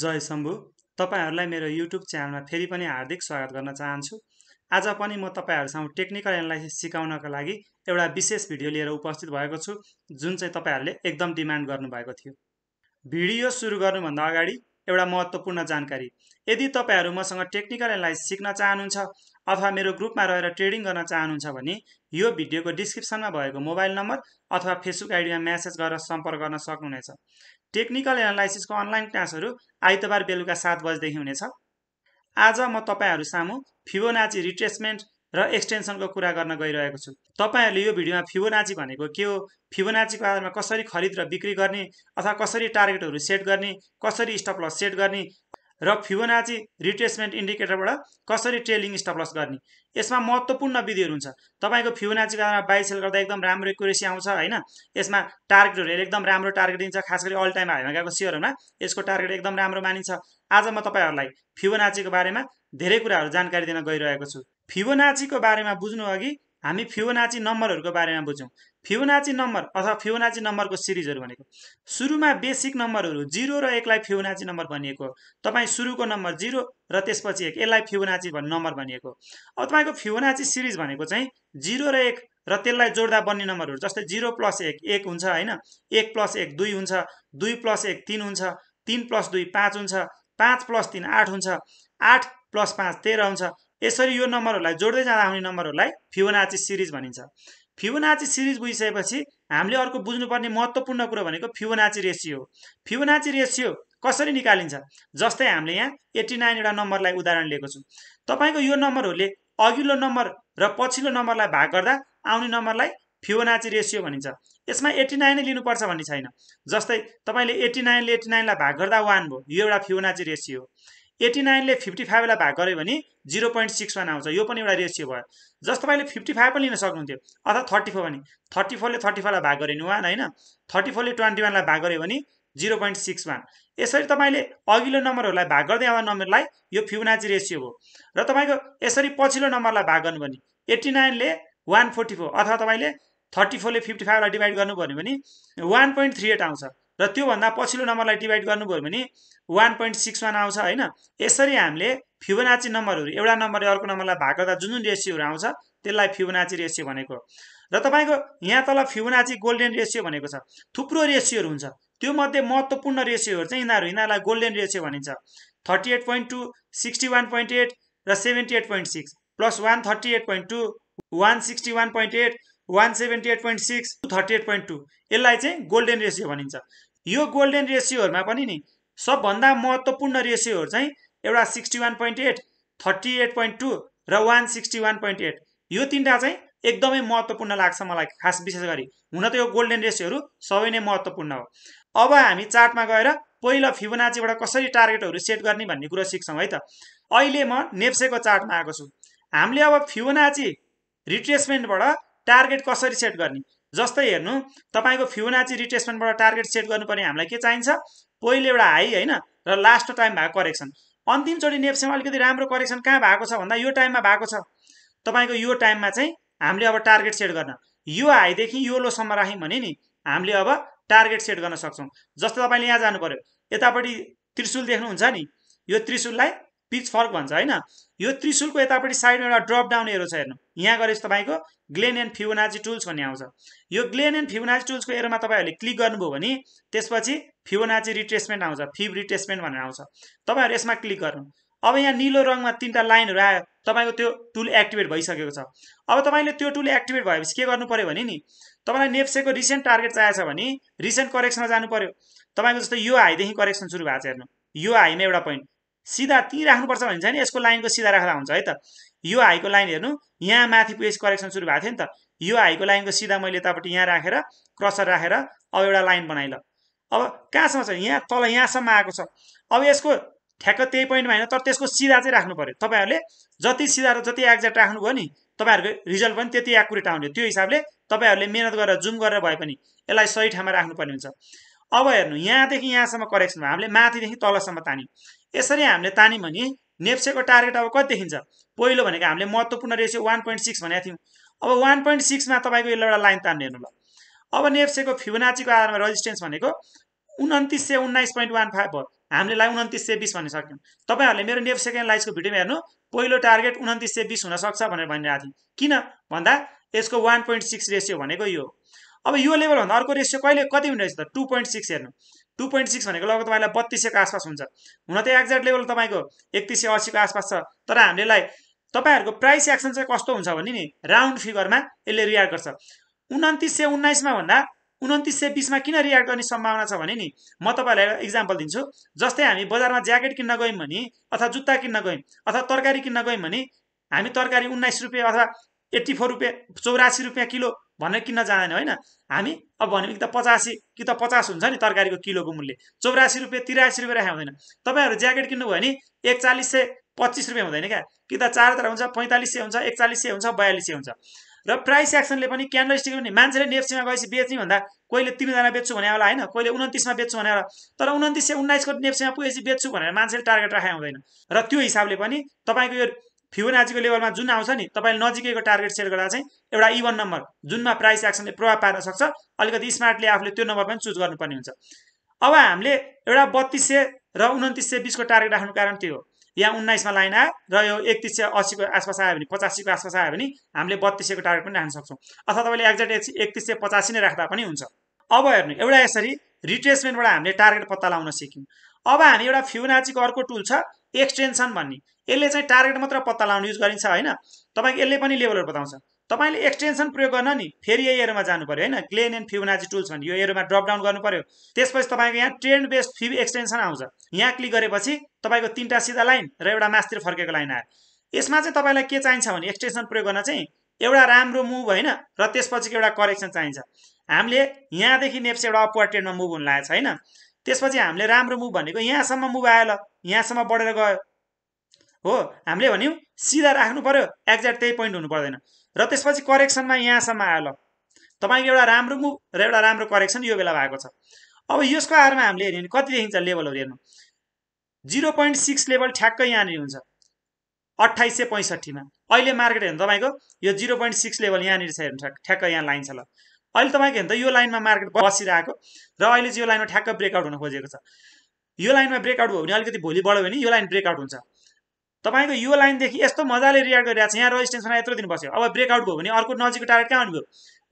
जय शम्भु तपाईँहरूलाई मेरो युट्युब च्यानलमा फेरि पनि हार्दिक स्वागत गर्न चाहन्छु आज पनि म तपाईँहरूसँग टेक्निकल एनालाइसिस सिकाउनका लागि एउटा विशेष भिडियो लिएर उपस्थित भएको छु जुन चाहिँ तपाईँहरूले एकदम डिमान्ड गर्नुभएको थियो भिडियो सुरु गर्नुभन्दा अगाडि एउटा महत्त्वपूर्ण जानकारी यदि तपाईँहरू मसँग टेक्निकल एनालाइसिस सिक्न चाहनुहुन्छ अथवा मेरो ग्रुपमा रहेर ट्रेडिङ गर्न चाहनुहुन्छ भने यो भिडियोको डिस्क्रिप्सनमा भएको मोबाइल नम्बर अथवा फेसबुक आइडीमा म्यासेज गरेर सम्पर्क गर्न सक्नुहुनेछ टेक्निकल एनालाइसिसको अनलाइन क्लासहरू आइतबार बेलुका सात बजेदेखि हुनेछ आज म तपाईँहरू सामु फिबोनाची रिट्रेसमेन्ट र एक्सटेन्सनको कुरा गर्न गइरहेको छु तपाईँहरूले यो भिडियोमा फिबोनाची भनेको के हो फिबोनाचीको आधारमा कसरी खरिद र बिक्री गर्ने अथवा कसरी टार्गेटहरू सेट गर्ने कसरी स्टप लस सेट गर्ने र फिबोनाची रिट्रेसमेन्ट इन्डिकेटरबाट कसरी ट्रेलिङ स्टपलस गर्ने यसमा महत्त्वपूर्ण विधिहरू हुन्छ तपाईँको फिबोनाची कारणमा बाई सेल गर्दा एकदम राम्रो एकुरेसी आउँछ होइन यसमा टार्गेटहरू एकदम राम्रो टार्गेट दिन्छ खास गरी अल टाइम हाइमा गएको सेयरहरूमा यसको टार्गेट एकदम राम्रो मानिन्छ आज म तपाईँहरूलाई फिबोनाचीको बारेमा धेरै कुराहरू जानकारी दिन गइरहेको छु फिबोनाचीको बारेमा बुझ्नु अघि हामी फिबोनाची नम्बरहरूको बारेमा बुझौँ फ्युनाची नम्बर अथवा फ्युनाची नम्बरको सिरिजहरू भनेको सुरुमा बेसिक नम्बरहरू जिरो र एकलाई फ्युनाची नम्बर भनिएको तपाईँ सुरुको नम्बर जिरो र त्यसपछि एक यसलाई फ्युनाची नम्बर भनिएको अब तपाईँको फ्युनाची सिरिज भनेको चाहिँ जिरो र एक र त्यसलाई जोड्दा बन्ने नम्बरहरू जस्तै जिरो प्लस एक एक हुन्छ होइन एक प्लस एक दुई हुन्छ दुई प्लस एक तिन हुन्छ तिन प्लस दुई पाँच हुन्छ पाँच प्लस तिन आठ हुन्छ आठ प्लस पाँच तेह्र हुन्छ यसरी यो नम्बरहरूलाई जोड्दै जाँदा आउने नम्बरहरूलाई फ्युनाची सिरिज भनिन्छ फिबोनाची सिरिज बुझिसकेपछि हामीले अर्को बुझ्नुपर्ने महत्त्वपूर्ण कुरो भनेको फिबोनाची रेसियो फिबोनाची रेसियो कसरी निकालिन्छ जस्तै हामीले यहाँ एट्टी एउटा नम्बरलाई उदाहरण लिएको छौँ तपाईँको यो नम्बरहरूले अघिल्लो नम्बर र पछिल्लो नम्बरलाई भाग गर्दा आउने नम्बरलाई फिबोनाची रेसियो भनिन्छ यसमा एट्टी नाइनै लिनुपर्छ भन्ने छैन जस्तै तपाईँले एट्टी नाइनले एट्टी नाइनलाई भाग गर्दा वान भयो यो एउटा फिबोनाची रेसियो हो एट्टी नाइनले फिफ्टी फाइभलाई भाग गऱ्यो भने जिरो पोइन्ट सिक्स वान आउँछ यो पनि एउटा रेसियो भयो जस्तो तपाईँले फिफ्टी फाइभ पनि लिन सक्नुहुन्थ्यो अथवा थर्टी फोर भने थर्टी फोरले थर्टी फाइभलाई भाग गऱ्यो भने वान होइन थर्टी फोरले ट्वेन्टी वानलाई भाग गऱ्यो भने जिरो पोइन्ट सिक्स वान यसरी तपाईँले अघिल्लो नम्बरहरूलाई भाग गर्दै आउँदा नम्बरलाई यो फिबोनाची रेसियो हो र तपाईँको यसरी पछिल्लो नम्बरलाई भाग गर्नु भने एट्टी नाइनले वान फोर्टी फोर अथवा तपाईँले थर्टी फोरले फिफ्टी फाइभलाई डिभाइड गर्नुभयो भने वान पोइन्ट थ्री एट आउँछ र त्योभन्दा पछिल्लो नम्बरलाई डिभाइड गर्नुभयो भने वान पोइन्ट सिक्स वान आउँछ होइन यसरी हामीले फिबोनाची नम्बरहरू एउटा नम्बरले अर्को नम्बरलाई भाग गर्दा जुन जुन रेसियोहरू आउँछ त्यसलाई फिबोनाची रेसियो भनेको र तपाईँको यहाँ तल फिबोनाची गोल्डेन रेसियो भनेको छ थुप्रो रेसियोहरू हुन्छ त्यो मध्ये महत्त्वपूर्ण रेसियोहरू चाहिँ यिनीहरू यिनीहरूलाई गोल्डेन रेसियो भनिन्छ thirty eight point two sixty one point eight र seventy eight point six plus one thirty eight point two one sixty one point eight one seventy eight point six thirty eight point two यसलाई चाहिँ golden ratio भनिन्छ यो golden रेसियोहरूमा पनि नि सबभन्दा महत्त्वपूर्ण रेसियोहरू चाहिँ एउटा sixty one point eight thirty eight point two र one sixty one point eight यो तिनवटा चाहिँ एकदमै महत्त्वपूर्ण लाग्छ मलाई खास विशेष गरी हुन त यो गोल्डेन रेसियोहरू सबै नै महत्त्वपूर्ण हो अब हामी चार्टमा गएर पहिलो फिबोनाचीबाट कसरी टार्गेटहरू सेट गर्ने भन्ने कुरो सिक्छौँ है त अहिले म नेप्सेको चार्टमा आएको छु हामीले अब फिबोनाची रिट्रेसमेन्टबाट टार्गेट कसरी सेट गर्ने जस्तै हेर्नु तपाईँको फ्युनाची रिट्रेसमेन्टबाट टार्गेट सेट गर्नुपर्ने हामीलाई के चाहिन्छ पहिलो एउटा हाई होइन र लास्ट टाइम भएको करेक्सन अन्तिमचोटि नेप्सेमा अलिकति राम्रो करेक्सन कहाँ भएको छ भन्दा यो टाइममा भएको छ तपाईँको यो टाइममा चाहिँ हामीले अब टार्गेट सेट गर्न यो हाईदेखि यो लोसम्म राख्यौँ भने नि हामीले अब टार्गेट सेट गर्न सक्छौँ जस्तो तपाईँले यहाँ जानु पऱ्यो यतापट्टि त्रिशुल देख्नुहुन्छ नि यो त्रिशुललाई पिच फर्क भन्छ होइन यो त्रिशुलको यतापट्टि साइडमा एउटा ड्रप डाउन एरो छ हेर्नु यहाँ गरेपछि तपाईँको ग्लेन एन्ड फिबोनाची टुल्स भन्ने आउँछ यो ग्लेन एन्ड फिबोनाची टुल्सको एरोमा तपाईँहरूले क्लिक गर्नुभयो भने त्यसपछि फिबोनाची रिट्रेसमेन्ट आउँछ फिब रिट्रेसमेन्ट भनेर आउँछ तपाईँहरू यसमा क्लिक गर्नु अब यहाँ निलो रङमा तिनवटा लाइनहरू आयो तपाईँको त्यो टुल एक्टिभेट भइसकेको छ अब तपाईँले त्यो टुल एक्टिभेट भएपछि के गर्नु पऱ्यो भने नि तपाईँलाई नेप्सेको रिसेन्ट टार्गेट चाहिएको छ भने रिसेन्ट करेक्सनमा जानु पऱ्यो तपाईँको जस्तो यो हाईदेखि करेक्सन सुरु भएको छ हेर्नु यो हाईमा एउटा पोइन्ट सिधा ती राख्नुपर्छ भने चाहिँ नि यसको लाइनको सिधा राख्दा हुन्छ है त यो हाईको लाइन हेर्नु यहाँ माथि पेज करेक्सन सुरु भएको थियो नि त यो हाईको लाइनको सिधा मैले यतापट्टि यहाँ राखेर क्रसर राखेर अब एउटा लाइन बनाइल ल अब कहाँसम्म छ यहाँ तल यहाँसम्म आएको छ अब यसको ठ्याक्क त्यही पोइन्टमा होइन तर त्यसको सिधा चाहिँ राख्नु पऱ्यो तपाईँहरूले जति सिधा र जति एक्ज्याक्ट राख्नुभयो नि तपाईँहरूको रिजल्ट पनि त्यति एकुरेट आउने त्यो हिसाबले तपाईँहरूले मिहिनेत गरेर जुम गरेर भए पनि यसलाई सही ठाउँमा राख्नुपर्ने हुन्छ अब हेर्नु यहाँदेखि यहाँसम्म करेक्सन भयो हामीले माथिदेखि तलसम्म तान्यौँ यसरी हामीले तान्यौँ भने नेप्सेको टार्गेट अब कति देखिन्छ पहिलो भनेको हामीले महत्त्वपूर्ण रेसियो वान पोइन्ट सिक्स भनेको थियौँ अब वान पोइन्ट सिक्समा तपाईँको यसलाई एउटा लाइन तान्ने हेर्नु ल अब नेप्सेको फिबोनाचीको आधारमा रेजिस्टेन्स भनेको उन्तिस सय उन्नाइस पोइन्ट वान फाइभ भयो हामीले लाई उन्तिस सय बिस भन्न सक्यौँ तपाईँहरूले मेरो नेप सेकेन्ड लाइसको भिडियोमा हेर्नु पहिलो टार्गेट उन्तिस सय बिस हुनसक्छ भनेर भनिरहेको थियौँ किन भन्दा यसको वान पोइन्ट सिक्स रेसियो भनेको यो अब यो लेभलभन्दा अर्को रेसियो कहिले कति हुने रहेछ त टू पोइन्ट सिक्स हेर्नु टु पोइन्ट सिक्स भनेको लगभग तपाईँलाई बत्तिस सयको आसपास हुन्छ हुन त एक्ज्याक्ट लेभल तपाईँको एकतिस सय असीको आसपास छ तर हामीले तपाईँहरूको प्राइस एक्सन चाहिँ कस्तो हुन्छ भने नि राउन्ड फिगरमा यसले रियाक्ट गर्छ उन्तिस सय उन्नाइसमा भन्दा उन्तिस सय बिसमा किन रियाक्ट गर्ने सम्भावना छ भने नि म एउटा इक्जाम्पल दिन्छु जस्तै हामी बजारमा ज्याकेट किन्न गयौँ भने अथवा जुत्ता किन्न गयौँ अथवा तरकारी किन्न गयौँ भने हामी तरकारी उन्नाइस रुपियाँ अथवा एट्टी फोर रुपियाँ चौरासी रुपियाँ किलो भनेर किन्न जाँदैन होइन हामी अब भन्यो कि त पचासी कि त पचास हुन्छ नि तरकारीको किलोको मूल्य चौरासी रुपियाँ तिरासी रुपियाँ राखेको हुँदैन तपाईँहरू ज्याकेट किन्नुभयो भने एकचालिस सय पच्चिस रुपियाँ हुँदैन क्या कि त चार तर हुन्छ पैँतालिस सय हुन्छ एकचालिस सय हुन्छ बयालिस सय हुन्छ र प्राइस एक्सनले पनि क्यान्डल स्टिक पनि मान्छेले नेप्सीमा गएपछि बेच्ने भन्दा कहिले तिनजना बेच्छु भने होला होइन कहिले उन्तिसमा बेच्छु भने होला तर उन्तिस सय उन्नाइसको नेप्सीमा पुगेपछि बेच्छु भनेर मान्छेले टार्गेट राखेको हुँदैन र त्यो हिसाबले पनि तपाईँको यो फिबोनाचीको लेभलमा जुन आउँछ नि तपाईँले नजिकैको टार्गेट सेट गर्दा चाहिँ एउटा इभन नम्बर जुनमा प्राइस एक्सनले प्रभाव पार्न सक्छ अलिकति स्मार्टली आफूले त्यो नम्बर पनि चुज गर्नुपर्ने हुन्छ अब हामीले एउटा बत्तिस सय र उन्तिस सय बिसको टार्गेट राख्नु कारण त्यो हो यहाँ उन्नाइसमा लाइन आयो र यो एकतिस सय अस्सीको आसपास आयो भने पचासीको आसपास आयो भने हामीले बत्तिस सयको टार्गेट पनि राख्न सक्छौँ अथवा तपाईँले एक्ज्याक्ट एक एकतिस सय पचासी नै राख्दा पनि हुन्छ अब हेर्नु एउटा यसरी रिट्रेसमेन्टबाट हामीले टार्गेट पत्ता लगाउन सिक्यौँ अब हामी एउटा फ्युनाचीको अर्को टुल छ एक्सटेन्सन भन्ने यसले चाहिँ टार्गेट मात्र पत्ता लगाउनु युज गरिन्छ होइन तपाईँको यसले पनि लेभलहरू बताउँछ तपाईँले एक्सटेन्सन प्रयोग गर्न नि फेरि यही एरोमा जानु पऱ्यो होइन क्लेन एन्ड फ्युनाजी टुल्स भन्ने यो एरोमा ड्रप डाउन गर्नु पऱ्यो त्यसपछि तपाईँको यहाँ ट्रेन्ड बेस्ड फिब एक्सटेन्सन आउँछ यहाँ क्लिक गरेपछि तपाईँको तिनवटा सिधा लाइन र एउटा मासतिर फर्केको लाइन आयो यसमा चाहिँ तपाईँलाई के चाहिन्छ भने एक्सटेन्सन प्रयोग गर्न चाहिँ एउटा राम्रो मुभ होइन र त्यसपछिको एउटा करेक्सन चाहिन्छ हामीले यहाँदेखि नेप्स एउटा अपवार्ड ट्रेन्डमा मुभ हुन लागेको छ होइन त्यसपछि हामीले राम्रो मुभ भनेको यहाँसम्म मुभ आयो ल यहाँसम्म बढेर गयो हो हामीले भन्यौँ सिधा राख्नु पऱ्यो एक्ज्याक्ट त्यही पोइन्ट हुनु पर्दैन र त्यसपछि करेक्सनमा यहाँसम्म आयो ल तपाईँको एउटा राम्रो मुभ र एउटा राम्रो करेक्सन यो बेला भएको छ अब यसको आधारमा हामीले हेऱ्यौँ भने कति देखिन्छ लेभलहरू हेर्नु जिरो पोइन्ट सिक्स लेभल ठ्याक्कै यहाँनिर हुन्छ अट्ठाइस सय पैँसठीमा अहिले मार्केट हेर्नु तपाईँको यो जिरो पोइन्ट सिक्स लेभल यहाँनिर छ हेर्नु ठ्याक्क यहाँ लाइन छ ल अहिले तपाईँको हेर्नु त यो लाइनमा मार्केट बसिरहेको र अहिले चाहिँ यो लाइनमा ठ्याक्क ब्रेकआउट हुन खोजेको छ यो लाइनमा ब्रेकआउट भयो भने अलिकति भोलि बढ्यो भने यो लाइन ब्रेकआउट हुन्छ तपाईँको यो लाइनदेखि यस्तो मजाले रियाक्ट गरिरहेको छ यहाँ रजिस्टेन्समा यत्रो दिन बस्यो अब ब्रेकआउट भयो भने अर्को नजिकको टार्गेट कहाँ आउनुभयो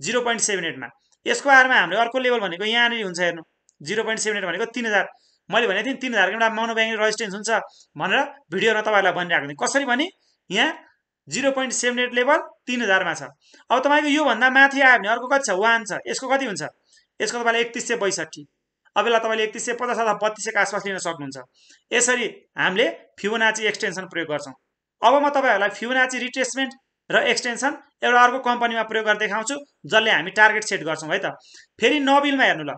जिरो पोइन्ट सेभेन एटमा यसको आरमा हाम्रो अर्को लेभल भनेको यहाँनिर हुन्छ हेर्नु जिरो पोइन्ट सेभेन एट भनेको तिन हजार मैले भनेको थिएँ तिन हजारको एउटा माउन ब्याङ्क रजिस्टेन्स हुन्छ भनेर भिडियोमा तपाईँहरूलाई भनिरहेको थिएँ कसरी भने यहाँ zero point seven eight level तिन हजारमा छ अब तपाईँको योभन्दा माथि आयो भने अर्को कति छ वान छ यसको कति हुन्छ यसको तपाईँलाई एकतिस सय बैसठी अब यसलाई तपाईँले एकतिस सय पचास अथवा बत्तिस सयको आसपास लिन सक्नुहुन्छ यसरी हामीले फ्युनाची एक्सटेन्सन प्रयोग गर्छौँ अब म तपाईँहरूलाई फ्युनाची रिट्रेसमेन्ट र एक्सटेन्सन एउटा अर्को कम्पनीमा प्रयोग गरेर देखाउँछु जसले हामी टार्गेट सेट गर्छौँ है त फेरि नबिलमा हेर्नु ल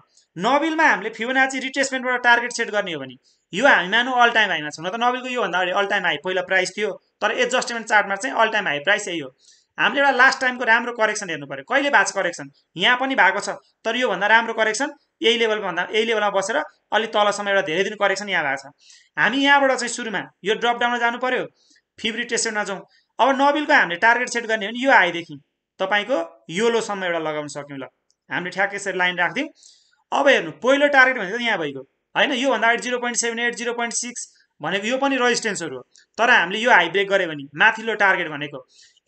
नबिलमा हामीले फ्युनाची रिट्रेसमेन्टबाट टार्गेट सेट गर्ने हो भने यो हामी मानौँ अल टाइम हाईमा छौँ न त नबिलको योभन्दा अगाडि अल टाइम हाई पहिला प्राइस थियो तर एडजस्टमेन्ट चार्टमा चाहिँ अल टाइम हाई प्राइस यही हो हामीले एउटा लास्ट टाइमको राम्रो करेक्सन हेर्नु पऱ्यो कहिले भएको छ करेक्सन यहाँ पनि भएको छ तर योभन्दा राम्रो करेक्सन यही लेभलमा भन्दा यही लेभलमा बसेर अलिक तलसम्म एउटा धेरै दिन करेक्सन यहाँ भएको छ हामी यहाँबाट चाहिँ सुरुमा यो ड्रपडाउनमा जानु पऱ्यो फिब्री टेस्टेडमा जाउँ अब नबिलको हामीले टार्गेट सेट गर्ने भने यो हाईदेखि तपाईँको योलोसम्म एउटा लगाउन सक्यौँ ल हामीले ठ्याक्कै यसरी लाइन राखिदिउँ अब हेर्नु पहिलो टार्गेट भनेको यहाँ भएको होइन योभन्दा अगाडि zero point seven eight zero point six भनेको यो पनि रेजिस्टेन्सहरू हो तर हामीले यो हाई ब्रेक गऱ्यो भने माथिल्लो टार्गेट भनेको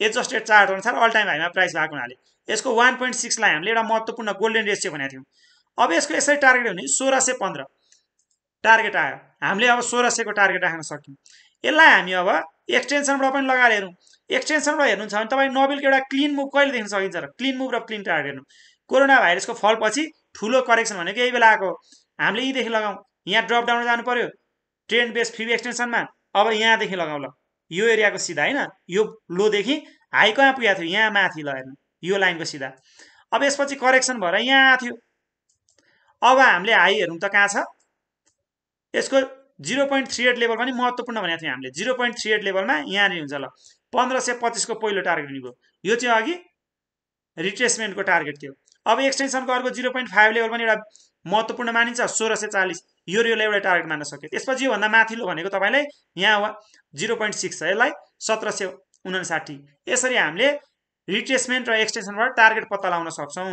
एडजस्टेड चार्ट अनुसार अल टाइम हाईमा प्राइस भएको हुनाले यसको वान पोइन्ट सिक्सलाई हामीले एउटा महत्त्वपूर्ण गोल्डन रेसियो भनेको थियौँ अब यसको यसरी टार्गेट हो भने सोह्र सय पन्ध्र टार्गेट आयो हामीले अब सोह्र सयको टार्गेट राख्न सक्यौँ यसलाई हामी अब एक्सटेन्सनबाट पनि लगाएर हेरौँ एक्सटेन्सनबाट हेर्नुहुन्छ भने तपाईँ नोबेलको एउटा क्लिन मुभ कहिले देख्न सकिन्छ र क्लिन मुभ र क्लिन टार्गेट हेर्नु कोरोना भाइरसको फलपछि ठुलो करेक्सन भनेको यही बेला आएको हामीले यहीँदेखि लगाउँ यहाँ ड्रप डाउन जानु पर्यो ट्रेन बेस फ्री एक्सटेन्सनमा अब यहाँदेखि लगाउँ ल यो एरियाको सिधा होइन यो लोदेखि हाई कहाँ पुगेको थियो यहाँ माथि ल हेर्नु यो लाइनको सिधा अब यसपछि करेक्सन भएर यहाँ आएको थियो अब हामीले हाई हेरौँ त कहाँ छ यसको zero point three eight level पनि महत्त्वपूर्ण भनेको थियौँ हामीले जिरो पोइन्ट थ्री एट लेभलमा यहाँनिर हुन्छ ल पन्ध्र सय पच्चिसको पहिलो टार्गेट हुनेको यो चाहिँ अघि रिट्रेसमेन्टको टार्गेट थियो अब एक्सटेन्सनको अर्को जिरो पोइन्ट फाइभ लेभल पनि एउटा महत्त्वपूर्ण मानिन्छ सोह्र सय चालिस यो रेललाई एउटा टार्गेट मान्न सक्यो त्यसपछि योभन्दा माथिल्लो भनेको तपाईँलाई यहाँ वा जिरो पोइन्ट सिक्स छ यसलाई सत्र सय उनासाठी यसरी हामीले रिट्रेसमेन्ट र एक्सटेन्सनबाट टार्गेट पत्ता लगाउन सक्छौँ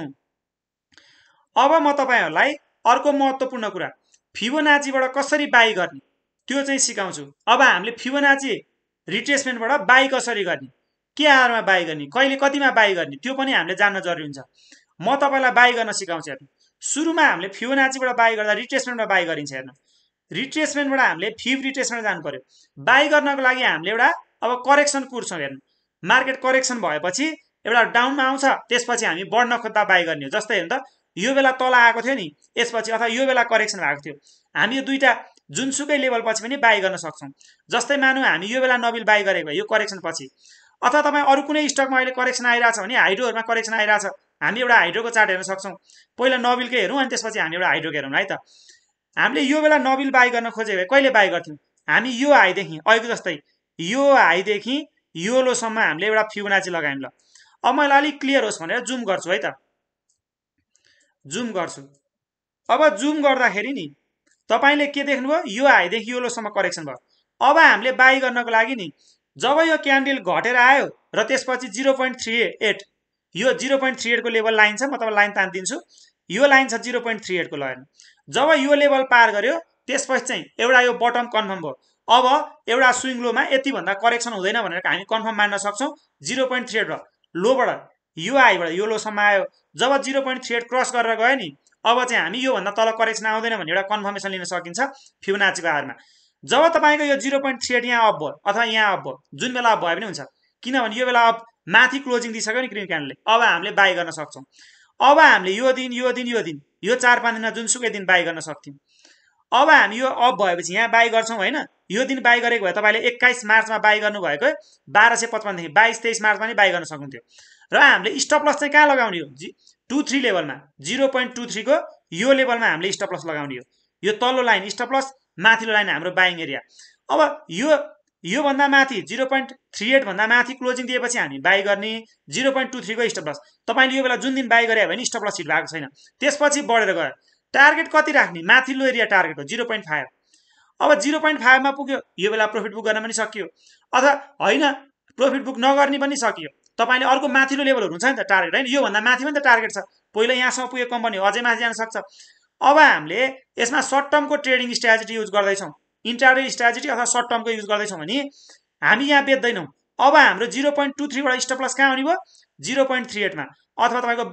अब म तपाईँहरूलाई अर्को महत्त्वपूर्ण कुरा फिबोनाचीबाट कसरी बाई गर्ने त्यो चाहिँ सिकाउँछु अब हामीले फिबोनाची रिट्रेसमेन्टबाट बाई कसरी गर्ने के आधारमा बाई गर्ने कहिले कतिमा बाई गर्ने त्यो पनि हामीले जान्न जरुरी हुन्छ म तपाईँलाई बाई गर्न सिकाउँछु हेर्नु सुरुमा हामीले फिबोनाचीबाट बाई गर्दा रिट्रेसमेन्टमा बाई गरिन्छ हेर्नु रिट्रेसमेन्टबाट हामीले फिब रिट्रेसमेन्ट जानु पऱ्यो बाई गर्नको लागि हामीले एउटा अब करेक्सन कुर्छौँ हेर्नु मार्केट करेक्सन भएपछि एउटा डाउनमा आउँछ त्यसपछि हामी बढ्न खोज्दा बाई गर्ने हो जस्तै हेर्नु त यो बेला तल आएको थियो नि यसपछि अथवा यो बेला करेक्सन भएको थियो हामी यो दुईवटा जुनसुकै लेभलपछि पनि बाई गर्न सक्छौँ जस्तै मानौँ हामी यो बेला नबिल बाई गरेको यो करेक्सन पछि अथवा तपाईँ अरू कुनै स्टकमा अहिले करेक्सन आइरहेछ भने हाइड्रोहरूमा करेक्सन आइरहेछ हामी एउटा हाइड्रोको चार्ट हेर्न सक्छौँ पहिला नबिलकै हेरौँ अनि त्यसपछि हामी एउटा हाइड्रोको हेरौँ है त हामीले यो बेला नबिल बाई गर्न खोजेको कहिले बाई गर्थ्यौँ हामी यो हाईदेखि अहिलेको जस्तै यो हाईदेखि यो लोसम्म हामीले एउटा फ्युनाची लगायौँ ल अब मलाई अलिक क्लियर होस् भनेर जुम गर्छु है त जुम गर्छु अब जुम गर्दाखेरि नि तपाईँले के देख्नुभयो यो हाईदेखि योलोसम्म करेक्सन भयो अब हामीले बाई गर्नको लागि नि जब यो क्यान्डल घटेर आयो र त्यसपछि जिरो पोइन्ट थ्री एट यो जिरो पोइन्ट थ्री एटको लेभल लाइन छ म तपाईँलाई लाइन तानिदिन्छु यो लाइन छ जिरो पोइन्ट थ्री एटको लाइन जब यो लेभल पार गर्यो त्यसपछि चाहिँ एउटा यो बटम कन्फर्म भयो अब एउटा स्विङ लोमा यतिभन्दा करेक्सन हुँदैन भनेर हामी कन्फर्म मान्न सक्छौँ जिरो पोइन्ट थ्री एट र लोबाट यो यो लोसम्म आयो जब zero point three eight cross गरेर गयो नि अब चाहिँ हामी योभन्दा तल करेक्सन आउँदैन भने एउटा कन्फर्मेसन लिन सकिन्छ फिबोनाचीको आधारमा जब तपाईँको यो जिरो पोइन्ट थ्री एट यहाँ अप भयो अथवा यहाँ अप भयो जुन बेला अप भए पनि हुन्छ किनभने यो बेला अप माथि क्लोजिङ दिइसक्यो नि क्रिम क्यान्डलले अब हामीले बाई गर्न सक्छौँ अब हामीले यो दिन यो दिन यो दिन यो चार पाँच दिनमा जुनसुकै दिन बाई गर्न सक्थ्यौँ अब हामी यो अप भएपछि यहाँ बाई गर्छौँ होइन यो दिन बाई गरेको भए तपाईँले एक्काइस मार्चमा बाई गर्नुभएको बाह्र सय पचपन्नदेखि बाइस तेइस मार्चमा नि बाई गर्न सक्नुहुन्थ्यो र हामीले स्टप लस चाहिँ कहाँ लगाउने हो जी टू थ्री लेभलमा जिरो पोइन्ट टू थ्रीको यो लेभलमा हामीले स्टप लस लगाउने हो यो तल्लो लाइन स्टप लस माथिल्लो लाइन हाम्रो बाइङ एरिया अब यो योभन्दा माथि जिरो पोइन्ट थ्री एटभन्दा माथि क्लोजिङ दिएपछि हामी बाई गर्ने जिरो पोइन्ट टू थ्रीको स्टप लस तपाईँले यो बेला जुन दिन बाई गरे भने स्टप लस हिट भएको छैन त्यसपछि बढेर गयो टार्गेट कति राख्ने माथिल्लो एरिया टार्गेट हो जिरो पोइन्ट फाइभ अब जिरो पोइन्ट फाइभमा पुग्यो यो बेला प्रफिट बुक गर्न पनि सकियो अथवा होइन प्रफिट बुक नगर्ने पनि सकियो तपाईँले अर्को माथिल्लो लेभलहरू हुन्छ नि त टार्गेट होइन योभन्दा माथि पनि त टार्गेट छ पहिला यहाँसम्म पुगेको कम्पनी अझै माथि जान सक्छ अब हामीले यसमा सर्ट टर्मको ट्रेडिङ स्ट्राटेजी युज गर्दैछौँ इन्टारडे स्ट्राटेजी अथवा सर्ट टर्मको युज गर्दैछौँ भने हामी यहाँ बेच्दैनौँ अब हाम्रो जिरो पोइन्ट टू थ्रीबाट स्टपलस कहाँ हुने भयो जिरो पोइन्ट थ्री एटमा अथवा तपाईँको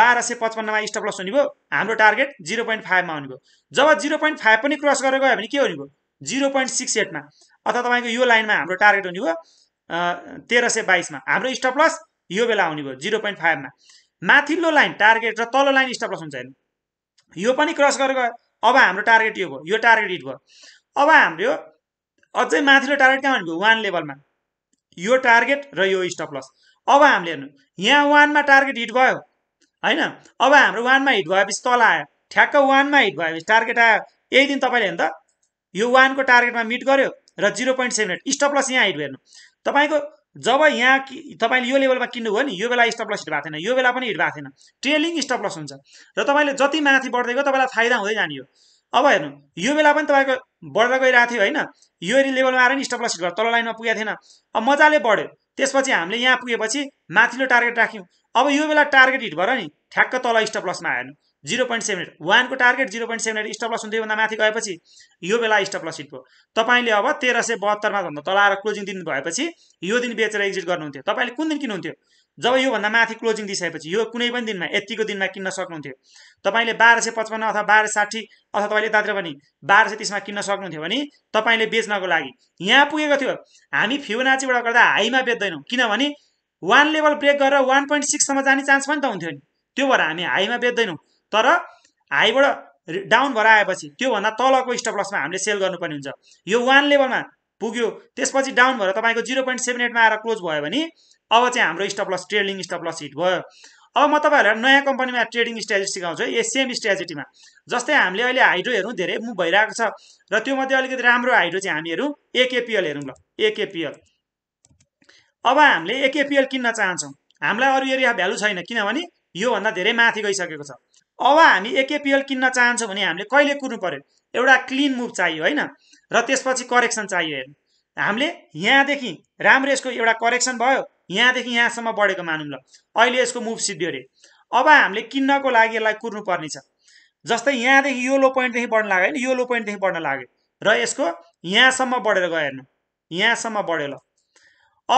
बाह्र सय पचपन्नमा प्लस हुने भयो हाम्रो टार्गेट जिरो पोइन्ट फाइभमा हुने भयो जब जिरो पोइन्ट फाइभ पनि क्रस गरेर गयो भने के हुने भयो जिरो पोइन्ट सिक्स एटमा अथवा तपाईँको यो लाइनमा हाम्रो टार्गेट हुने भयो तेह्र सय बाइसमा हाम्रो स्टप लस यो बेला आउने भयो जिरो पोइन्ट फाइभमा माथिल्लो लाइन टार्गेट र तल्लो लाइन स्टप लस हुन्छ हेर्नु यो पनि क्रस गरेर गयो अब हाम्रो टार्गेट यो भयो यो टार्गेट हिट भयो अब हाम्रो अझै माथिल्लो टार्गेट कहाँ भनेको वान लेभलमा यो टार्गेट र यो स्टप लस अब हामीले हेर्नु यहाँ वानमा टार्गेट हिट भयो होइन अब हाम्रो वानमा हिट भएपछि तल आयो ठ्याक्क वानमा हिट भएपछि टार्गेट आयो यही दिन तपाईँले हेर्नु त यो वानको टार्गेटमा मिट गर्यो र zero point seven eight stop loss यहाँ हिट हेर्नु तपाईँको जब यहाँ कि तपाईँले यो लेभलमा किन्नुभयो नि यो बेला स्टप लस हिट भएको थिएन यो बेला पनि हिट भएको थिएन ट्रेलिङ स्टप लस हुन्छ र तपाईँले जति माथि बढ्दै गयो तपाईँलाई फाइदा हुँदै जाने हो अब हेर्नु यो बेला पनि तपाईँको बढ्दै गइरहेको थियो होइन यो लेभलमा आएर नि स्टप लस हिट भयो तल लाइनमा पुगेको थिएन अब मजाले बढ्यो त्यसपछि हामीले यहाँ पुगेपछि माथिल्लो टार्गेट राख्यौँ अब यो बेला टार्गेट हिट भयो नि ठ्याक्क तल स्टप लसमा आएन जिरो पोइन्ट सेभेन एट वानको target zero point seven eight stop loss भन्दा माथि गएपछि यो बेला स्टप लस हिट भयो तपाईँले अब तेह्र सय बहत्तरमा भन्दा आएर क्लोजिङ दिनु भएपछि यो दिन बेचेर एक्जिट गर्नुहुन्थ्यो तपाईँले कुन दिन किन्नुहुन्थ्यो जब योभन्दा माथि क्लोजिङ दिइसकेपछि यो कुनै पनि दिनमा यतिको दिनमा किन्न सक्नुहुन्थ्यो तपाईँले बाह्र सय पचपन्न अथवा बाह्र साठी अथवा तपाईँले यतातिर पनि बाह्र सय तिसमा किन्न सक्नुहुन्थ्यो भने तपाईँले बेच्नको लागि यहाँ पुगेको थियो हामी फिबोनाचीबाट गर्दा हाईमा बेच्दैनौँ किनभने वान लेभल ब्रेक गरेर वान पोइन्ट सिक्ससम्म जाने चान्स पनि त हुन्थ्यो नि त्यो भएर हामी हाईमा बेच्दैनौँ तर हाईबाट डाउन भएर आएपछि त्योभन्दा तलको स्टप लसमा हामीले सेल गर्नुपर्ने हुन्छ यो वान लेभलमा पुग्यो त्यसपछि डाउन भएर तपाईँको जिरो पोइन्ट सेभेन एटमा आएर क्लोज भयो भने अब चाहिँ हाम्रो stop loss trading stop loss hit भयो अब म तपाईँहरूलाई नयाँ कम्पनीमा ट्रेडिङ स्ट्राटेजी सिकाउँछु यो सेम स्ट्राटेजीमा जस्तै हामीले अहिले हाइड्रो हेरौँ धेरै मुभ भइरहेको छ र त्योमध्ये अलिकति राम्रो हाइड्रो चाहिँ हामी हेरौँ एकेपिएल हेरौँ ल एकेपिएल अब हामीले एकेपिएल किन्न चाहन्छौँ हामीलाई अरू एरिया भ्यालु छैन किनभने योभन्दा धेरै माथि गइसकेको छ अब हामी एकेपिएल किन्न चाहन्छौँ भने हामीले कहिले कुर्नु पऱ्यो एउटा क्लिन मुभ चाहियो होइन र त्यसपछि करेक्सन चाहियो हेर्नु हामीले यहाँदेखि राम्रो यसको एउटा करेक्सन भयो यहाँदेखि यहाँसम्म बढेको मानौँ ल अहिले यसको मुभ सिद्धियो अरे अब हामीले किन्नको लागि यसलाई कुर्नु पर्नेछ जस्तै यहाँदेखि यो लो पोइन्टदेखि बढ्न लाग्यो होइन यो लो पोइन्टदेखि बढ्न लाग्यो र यसको यहाँसम्म बढेर गयो हेर्नु यहाँसम्म बढ्यो ल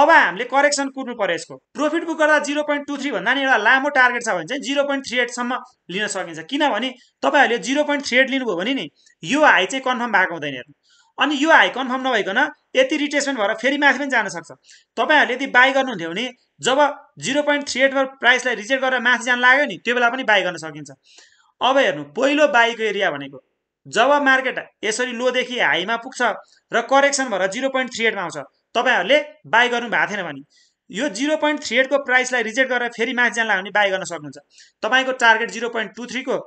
अब हामीले करेक्सन कुर्नु पर्यो यसको प्रोफिट बुक गर्दा जिरो पोइन्ट टू थ्री भन्दा नि एउटा लामो टार्गेट छ भने चाहिँ जिरो पोइन्ट थ्री एटसम्म लिन सकिन्छ किनभने तपाईँहरूले जिरो पोइन्ट थ्री एट लिनुभयो भने नि यो हाई चाहिँ कन्फर्म भएको हुँदैन हेर्नु अनि यो हाई कन्फर्म नभइकन यति रिटेसमेन्ट भएर फेरि माथि पनि जान सक्छ तपाईँहरूले यदि बाई गर्नुहुन्थ्यो भने जब जिरो पोइन्ट थ्री एट प्राइसलाई रिजेक्ट गरेर माथि जान लाग्यो नि त्यो बेला पनि बाई गर्न सकिन्छ अब हेर्नु पहिलो बाईको एरिया भनेको जब मार्केट यसरी लोदेखि हाईमा पुग्छ र करेक्सन भएर जिरो पोइन्ट थ्री एटमा आउँछ तपाईँहरूले बाई गर्नु भएको थिएन भने यो जिरो पोइन्ट थ्री एटको प्राइसलाई रिजेक्ट गरेर फेरि माथि जानलाई भने बाई गर्न सक्नुहुन्छ तपाईँको टार्गेट जिरो पोइन्ट टू थ्रीको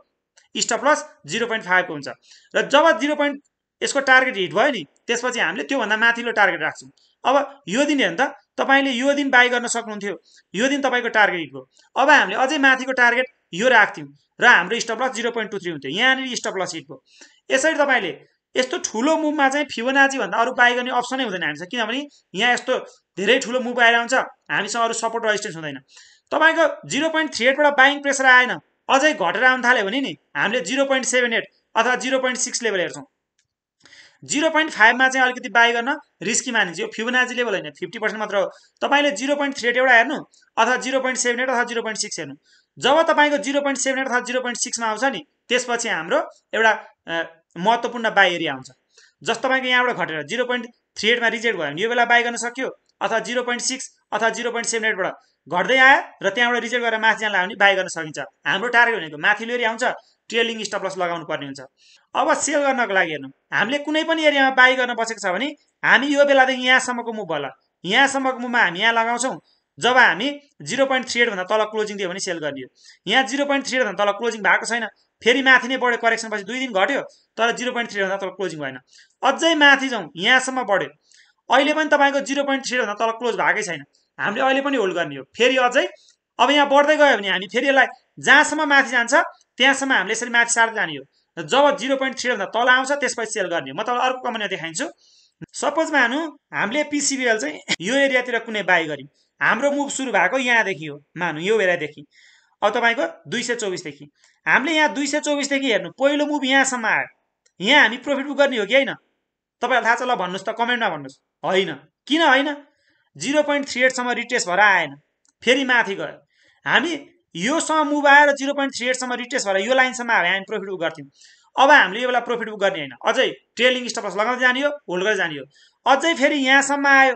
स्टप लस जिरो पोइन्ट फाइभको हुन्छ र जब जिरो पोइन्ट यसको टार्गेट हिट भयो नि त्यसपछि हामीले त्योभन्दा माथिल्लो टार्गेट राख्छौँ अब यो दिन हेर्नु त तपाईँले यो दिन बाई गर्न सक्नुहुन्थ्यो यो दिन तपाईँको टार्गेट हिट भयो अब हामीले अझै माथिको टार्गेट यो राख्थ्यौँ र हाम्रो stop loss zero point two three हुन्थ्यो यहाँनिर लस हिट भयो यसरी तपाईँले यस्तो ठुलो मुभमा चाहिँ फिबोनाची भन्दा अरू बाई गर्ने अप्सनै हुँदैन हामीसँग किनभने यहाँ यस्तो धेरै ठुलो मुभ आएर आउँछ हामीसँग अरू सपोर्ट रेजिस्टेन्स हुँदैन तपाईँको जिरो पोइन्ट थ्री एटबाट बाइङ प्रेसर आएन अझै घटेर आउनु थाल्यो भने नि हामीले जिरो पोइन्ट सेभेन एट अथवा जिरो पोइन्ट सिक्स लेभल हेर्छौँ जिरो पोइन्ट फाइभमा चाहिँ अलिकति बाई गर्न रिस्की मानिन्छ यो फिबोनाजी लेभल होइन फिफ्टी पर्सेन्ट मात्र हो तपाईँले जिरो पोइन्ट थ्री एट एउटा हेर्नु अथवा जिरो पोइन्ट सेभेन एट अथवा जिरो पोइन्ट सिक्स हेर्नु जब तपाईँको जिरो पोइन्ट सेभेन एट अथवा जिरो पोइन्ट सिक्समा आउँछ नि त्यसपछि हाम्रो एउटा महत्त्वपूर्ण बाई एरिया आउँछ जस्तो तपाईँको यहाँबाट घटेर जिरो पोइन्ट थ्री एटमा रिजेक्ट भयो भने यो बेला बाई गर्न सक्यो अथवा जिरो पोइन्ट सिक्स अथवा जिरो पोइन्ट सेभेन एटबाट घट्दै आयो र त्यहाँबाट रिजेक्ट गरेर माथि जान लाग्यो भने बाई गर्न सकिन्छ हाम्रो टार्गेट भनेको माथिल्लो एरिया आउँछ ट्रेलिङ स्टपलस लगाउनु पर्ने हुन्छ अब सेल गर्नको लागि हेर्नु हामीले कुनै पनि एरियामा बाई गर्न बसेको छ भने हामी यो बेलादेखि यहाँसम्मको मुभ होला यहाँसम्मको मुभमा हामी यहाँ लगाउँछौँ जब हामी जिरो पोइन्ट थ्री एटभन्दा तल क्लोजिङ दियो भने सेल गरियो यहाँ जिरो पोइन्ट थ्री एटभन्दा तल क्लोजिङ भएको छैन फेरि माथि नै बढ्यो पछि दुई दिन घट्यो तर जिरो पोइन्ट थ्रीभन्दा तल क्लोजिङ भएन अझै माथि जाउँ यहाँसम्म बढ्यो अहिले पनि तपाईँको जिरो पोइन्ट थ्रीभन्दा तल क्लोज भएकै छैन हामीले अहिले पनि होल्ड गर्ने हो फेरि अझै अब यहाँ बढ्दै गयो भने हामी फेरि यसलाई जहाँसम्म माथि जान्छ त्यहाँसम्म हामीले यसरी माथि सार्दै जाने हो जब जिरो पोइन्ट थ्रीभन्दा तल आउँछ त्यसपछि सेल गर्ने म तपाईँलाई अर्को कम्पनीमा देखाइन्छु सपोज मानु हामीले पिसिबिएल चाहिँ यो एरियातिर कुनै बाई गऱ्यौँ हाम्रो मुभ सुरु भएको यहाँदेखि हो मानु यो एरियादेखि अब तपाईँको दुई सय चौबिसदेखि हामीले यहाँ दुई सय चौबिसदेखि हेर्नु पहिलो मुभ यहाँसम्म आयो यहाँ हामी प्रफिट बुक गर्ने हो कि होइन तपाईँलाई थाहा छ ल भन्नुहोस् त कमेन्टमा भन्नुहोस् होइन किन होइन जिरो पोइन्ट थ्री एटसम्म रिटेस भएर आएन फेरि माथि गयो हामी योसँग मुभ आएर जिरो पोइन्ट थ्री एटसम्म रिटेस भएर यो लाइनसम्म आयो हामी प्रफिट बुक गर्थ्यौँ अब हामीले यो बेला प्रफिट बुक गर्ने होइन अझै ट्रेलिङ स्टपस लगाउँदै जाने हो होल्ड गर्दै जाने हो अझै फेरि यहाँसम्म आयो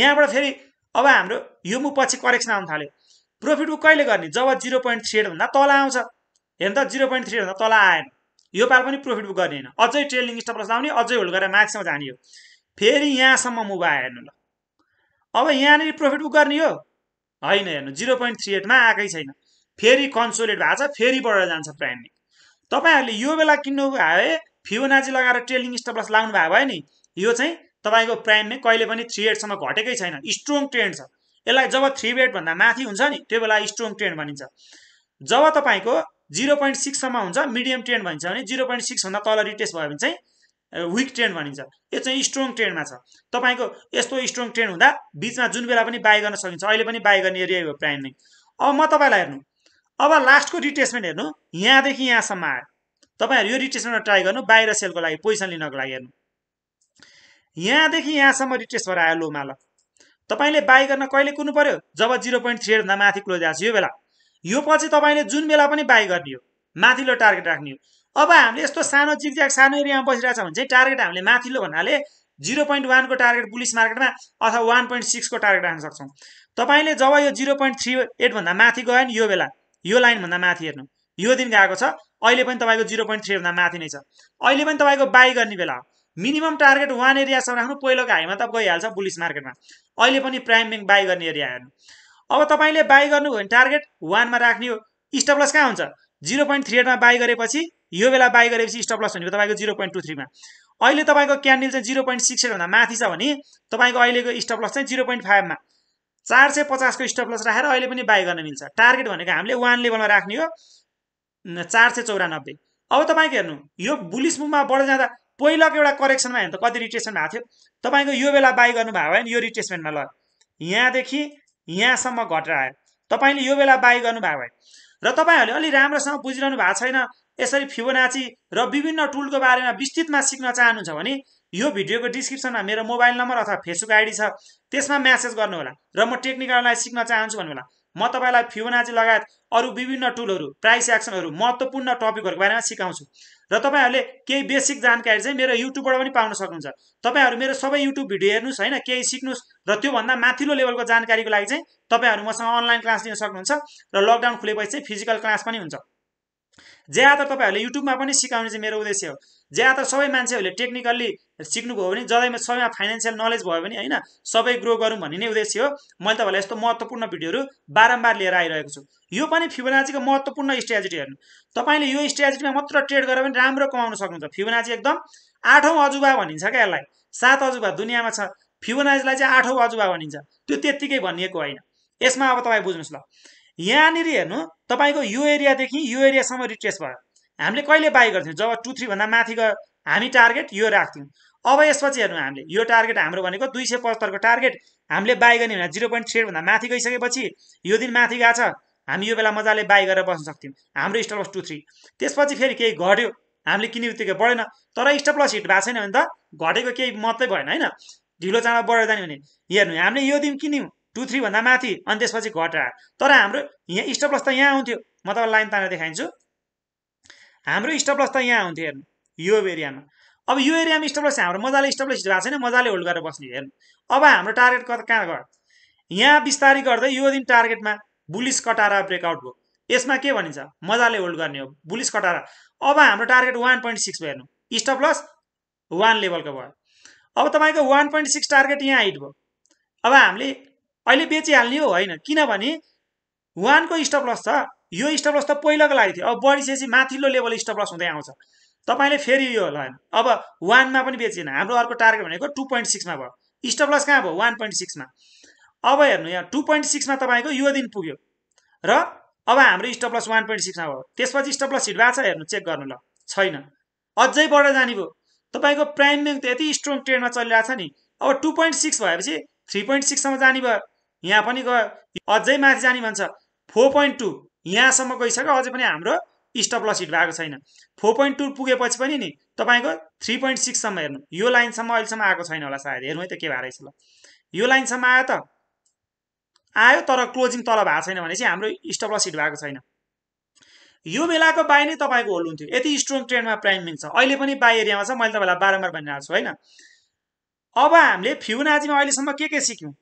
यहाँबाट फेरि अब हाम्रो यो मुभ पछि करेक्सन आउनु थाल्यो प्रफिट बुक कहिले गर्ने जब जिरो पोइन्ट थ्री एटभन्दा तल आउँछ हेर्न त जिरो पोइन्ट थ्री एटभन्दा तल आएन यो पाल पनि प्रफिट बुक गर्ने होइन अझै ट्रेलिङ लस लाउने अझै होल्ड गरेर माथिसम्म जाने हो फेरि यहाँसम्म मुभ आयो हेर्नु ल अब यहाँनिर प्रफिट बुक गर्ने हो होइन हेर्नु जिरो पोइन्ट थ्री एटमा आएकै छैन फेरि कन्सोलेट भएको छ फेरि बढेर जान्छ प्राइमले तपाईँहरूले यो बेला किन्नु भयो भए फियोनाजी लगाएर ट्रेलिङ लस लाउनु भएको भयो नि यो चाहिँ तपाईँको प्राइममा कहिले पनि थ्री एटसम्म घटेकै छैन स्ट्रङ ट्रेन्ड छ यसलाई जब थ्री वेटभन्दा माथि हुन्छ नि त्यो बेला स्ट्रङ ट्रेन्ड भनिन्छ जब तपाईँको जिरो पोइन्ट सिक्ससम्म हुन्छ मिडियम ट्रेन्ड भनिन्छ भने जिरो पोइन्ट सिक्सभन्दा तल रिटेस्ट भयो भने चाहिँ विक ट्रेन्ड भनिन्छ यो चाहिँ स्ट्रङ ट्रेन्डमा छ तपाईँको यस्तो स्ट्रङ ट्रेन्ड हुँदा बिचमा जुन बेला पनि बाई गर्न सकिन्छ अहिले पनि बाई गर्ने एरिया हो प्राइम नै अब म तपाईँलाई हेर्नु अब लास्टको रिटेस्टमेन्ट हेर्नु यहाँदेखि यहाँसम्म आयो तपाईँहरू यो रिटेस्टमेन्ट ट्राई गर्नु बाहिर सेलको लागि पोजिसन लिनको लागि हेर्नु यहाँदेखि यहाँसम्म रिटेस्ट भएर आयो लोमा ल तपाईँले बाई गर्न कहिले कुद्नु पर्यो जब जिरो पोइन्ट थ्री एटभन्दा माथि क्लोज आएको छ यो बेला यो पछि तपाईँले जुन बेला पनि बाई गर्ने हो माथिल्लो टार्गेट राख्ने हो अब हामीले यस्तो सानो चिकज्याक सानो एरियामा बसिरहेको छ भने चाहिँ टार्गेट हामीले माथिल्लो भन्नाले जिरो पोइन्ट वानको टार्गेट पुलिस मार्केटमा अथवा वान पोइन्ट सिक्सको टार्गेट राख्न सक्छौँ तपाईँले जब यो जिरो पोइन्ट थ्री एटभन्दा माथि गयो नि यो बेला यो लाइनभन्दा माथि हेर्नु यो दिन गएको छ अहिले पनि तपाईँको जिरो पोइन्ट थ्रीभन्दा माथि नै छ अहिले पनि तपाईँको बाई गर्ने बेला हो मिनिमम टार्गेट वान एरियासम्म राख्नु पहिलोको हाईमा त गइहाल्छ बुलिस मार्केटमा अहिले पनि प्राइम ब्याङ्क बाई गर्ने एरिया हेर्नु अब तपाईँले बाई गर्नुभयो भने टार्गेट वानमा राख्ने हो स्टपलस कहाँ हुन्छ जिरो पोइन्ट थ्री एटमा बाई गरेपछि यो बेला बाई गरेपछि स्टपलस भनेको तपाईँको जिरो पोइन्ट टू थ्रीमा अहिले तपाईँको क्यान्डल चाहिँ जिरो पोइन्ट सिक्स एटभन्दा माथि छ भने तपाईँको अहिलेको स्टपलस चाहिँ जिरो पोइन्ट फाइभमा चार सय पचासको स्टपलस राखेर अहिले पनि बाई गर्न मिल्छ टार्गेट भनेको हामीले वान लेभलमा राख्ने हो चार सय चौरानब्बे अब तपाईँको हेर्नु यो बुलिस मुभमा बढ्दै जाँदा पहिलाको एउटा करेक्सनमा हेर्नु त कति रिट्रेसमेन्ट भएको थियो तपाईँको यो बेला बाई गर्नुभयो भने यो रिट्रेसमेन्टमा ल यहाँदेखि यहाँसम्म घटेर आयो तपाईँले यो बेला बाई गर्नुभयो भने र तपाईँहरूले अलि राम्रोसँग बुझिरहनु भएको छैन यसरी फिबोनाची र विभिन्न टुलको बारेमा विस्तृतमा सिक्न चाहनुहुन्छ भने यो भिडियोको डिस्क्रिप्सनमा मेरो मोबाइल नम्बर अथवा फेसबुक आइडी छ त्यसमा म्यासेज गर्नुहोला र म टेक्निकललाई सिक्न चाहन्छु भन्नु होला म तपाईँलाई फिबोनाची लगायत अरू विभिन्न टुलहरू प्राइस एक्सनहरू महत्त्वपूर्ण टपिकहरूको बारेमा सिकाउँछु र तपाईँहरूले केही बेसिक जानकारी चाहिँ मेरो युट्युबबाट पनि पाउन सक्नुहुन्छ तपाईँहरू मेरो सबै युट्युब भिडियो हेर्नुहोस् होइन केही सिक्नुहोस् र त्योभन्दा माथिल्लो लेभलको जानकारीको लागि चाहिँ तपाईँहरू मसँग अनलाइन क्लास लिन सक्नुहुन्छ र लकडाउन खुलेपछि चाहिँ फिजिकल क्लास पनि हुन्छ ज्यादातर तपाईँहरूले युट्युबमा पनि सिकाउने चाहिँ मेरो उद्देश्य हो ज्यादातर सबै मान्छेहरूले टेक्निकल्ली सिक्नुभयो भने जसलाई सबैमा फाइनेन्सियल नलेज भयो भने होइन सबै ग्रो गरौँ भन्ने नै उद्देश्य हो मैले तपाईँलाई यस्तो महत्त्वपूर्ण भिडियोहरू बारम्बार लिएर आइरहेको छु यो पनि फिबोनाचीको महत्त्वपूर्ण स्ट्राटेजी हेर्नु तपाईँले यो स्ट्राटेजीमा मात्र ट्रेड गरेर पनि राम्रो कमाउन सक्नुहुन्छ फिबोनाची एकदम आठौँ अजुबा भनिन्छ क्या यसलाई सात अजुबा दुनियाँमा छ फिबोनाचीलाई चाहिँ आठौँ अजुबा भनिन्छ त्यो त्यत्तिकै भनिएको होइन यसमा अब तपाईँ बुझ्नुहोस् ल यहाँनिर हेर्नु तपाईँको यो एरियादेखि यो एरियासम्म रिट्रेस भयो हामीले कहिले बाई गर्थ्यौँ जब टू थ्रीभन्दा माथि गयो हामी टार्गेट यो राख्थ्यौँ अब यसपछि हेर्नु हामीले यो टार्गेट हाम्रो भनेको दुई सय पचहत्तरको टार्गेट हामीले बाई गर्ने भने जिरो पोइन्ट थ्री माथि गइसकेपछि यो दिन माथि गएको छ हामी यो बेला मजाले बाई गरेर बस्न सक्थ्यौँ हाम्रो स्टप लस टू थ्री त्यसपछि फेरि केही घट्यो हामीले किन्ने बित्तिकै बढेन तर स्टप लस हिट भएको छैन भने त घटेको केही मात्रै भएन होइन ढिलो चाँडो बढेर जाने भने हेर्नु हामीले यो दिन किन्यौँ टू थ्रीभन्दा माथि अनि त्यसपछि घटेर तर हाम्रो यहाँ स्टप लस त यहाँ आउँथ्यो म तपाईँलाई लाइन तानेर देखाइदिन्छु हाम्रो स्टपलस त यहाँ हुन्थ्यो हेर्नु यो एरियामा अब यो एरियामा स्टपलस हाम्रो मजाले स्टपलस भएको छैन मजाले होल्ड गरेर बस्ने हेर्नु अब हाम्रो टार्गेट कहाँ गयो यहाँ बिस्तारै गर्दै यो दिन टार्गेटमा बुलिस कटारा ब्रेकआउट भयो यसमा के भनिन्छ मजाले होल्ड गर्ने हो बुलिस कटारा अब हाम्रो टार्गेट वान पोइन्ट सिक्स भयो हेर्नु स्टपलस वान लेभलको भयो अब तपाईँको वान पोइन्ट सिक्स टार्गेट यहाँ हाइट भयो अब हामीले अहिले बेचिहाल्ने हो होइन किनभने वानको स्टपलस छ यो स्टप लस त पहिलाको लागि थियो अब बढिसकेपछि माथिल्लो लेभल स्टप लस हुँदै आउँछ तपाईँले फेरि यो लाइन अब वानमा पनि बेचिएन हाम्रो अर्को टार्गेट भनेको टु पोइन्ट सिक्समा भयो स्टप लस कहाँ भयो वान पोइन्ट सिक्समा अब हेर्नु यहाँ टु पोइन्ट सिक्समा तपाईँको यो दिन पुग्यो र अब हाम्रो स्टप लस वान पोइन्ट सिक्समा भयो त्यसपछि स्टप लस हिट भएको छ हेर्नु चेक गर्नु ल छैन अझै बढेर जाने भयो तपाईँको प्राइम ब्याङ्क त यति स्ट्रङ ट्रेन्डमा चलिरहेको छ नि अब टु पोइन्ट सिक्स भएपछि थ्री पोइन्ट सिक्ससम्म जाने भयो यहाँ पनि गयो अझै माथि जाने भन्छ फोर पोइन्ट टू यहाँसम्म गइसक्यो अझै पनि हाम्रो स्टप लस हिट भएको छैन फोर पोइन्ट टू पुगेपछि पनि नि तपाईँको थ्री पोइन्ट सिक्ससम्म हेर्नु यो लाइनसम्म अहिलेसम्म आएको छैन होला सायद हेर्नु है त के भएको रहेछ ल यो लाइनसम्म आयो त आयो तर क्लोजिङ तल भएको छैन भने चाहिँ हाम्रो स्टप लस हिट भएको छैन यो बेलाको बाई नै तपाईँको होल्ड हुन्थ्यो यति स्ट्रङ ट्रेन्डमा प्राइमिङ छ अहिले पनि बाई एरियामा छ मैले तपाईँलाई बारम्बार भनिरहेको छु होइन अब हामीले फ्युनाजीमा अहिलेसम्म के के सिक्यौँ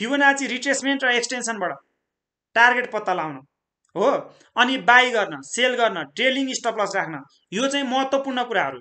फ्युनाजी रिट्रेसमेन्ट र एक्सटेन्सनबाट टार्गेट पत्ता लगाउनु हो अनि बाई गर्न सेल गर्न ट्रेलिङ स्टपलस राख्न यो चाहिँ महत्त्वपूर्ण कुराहरू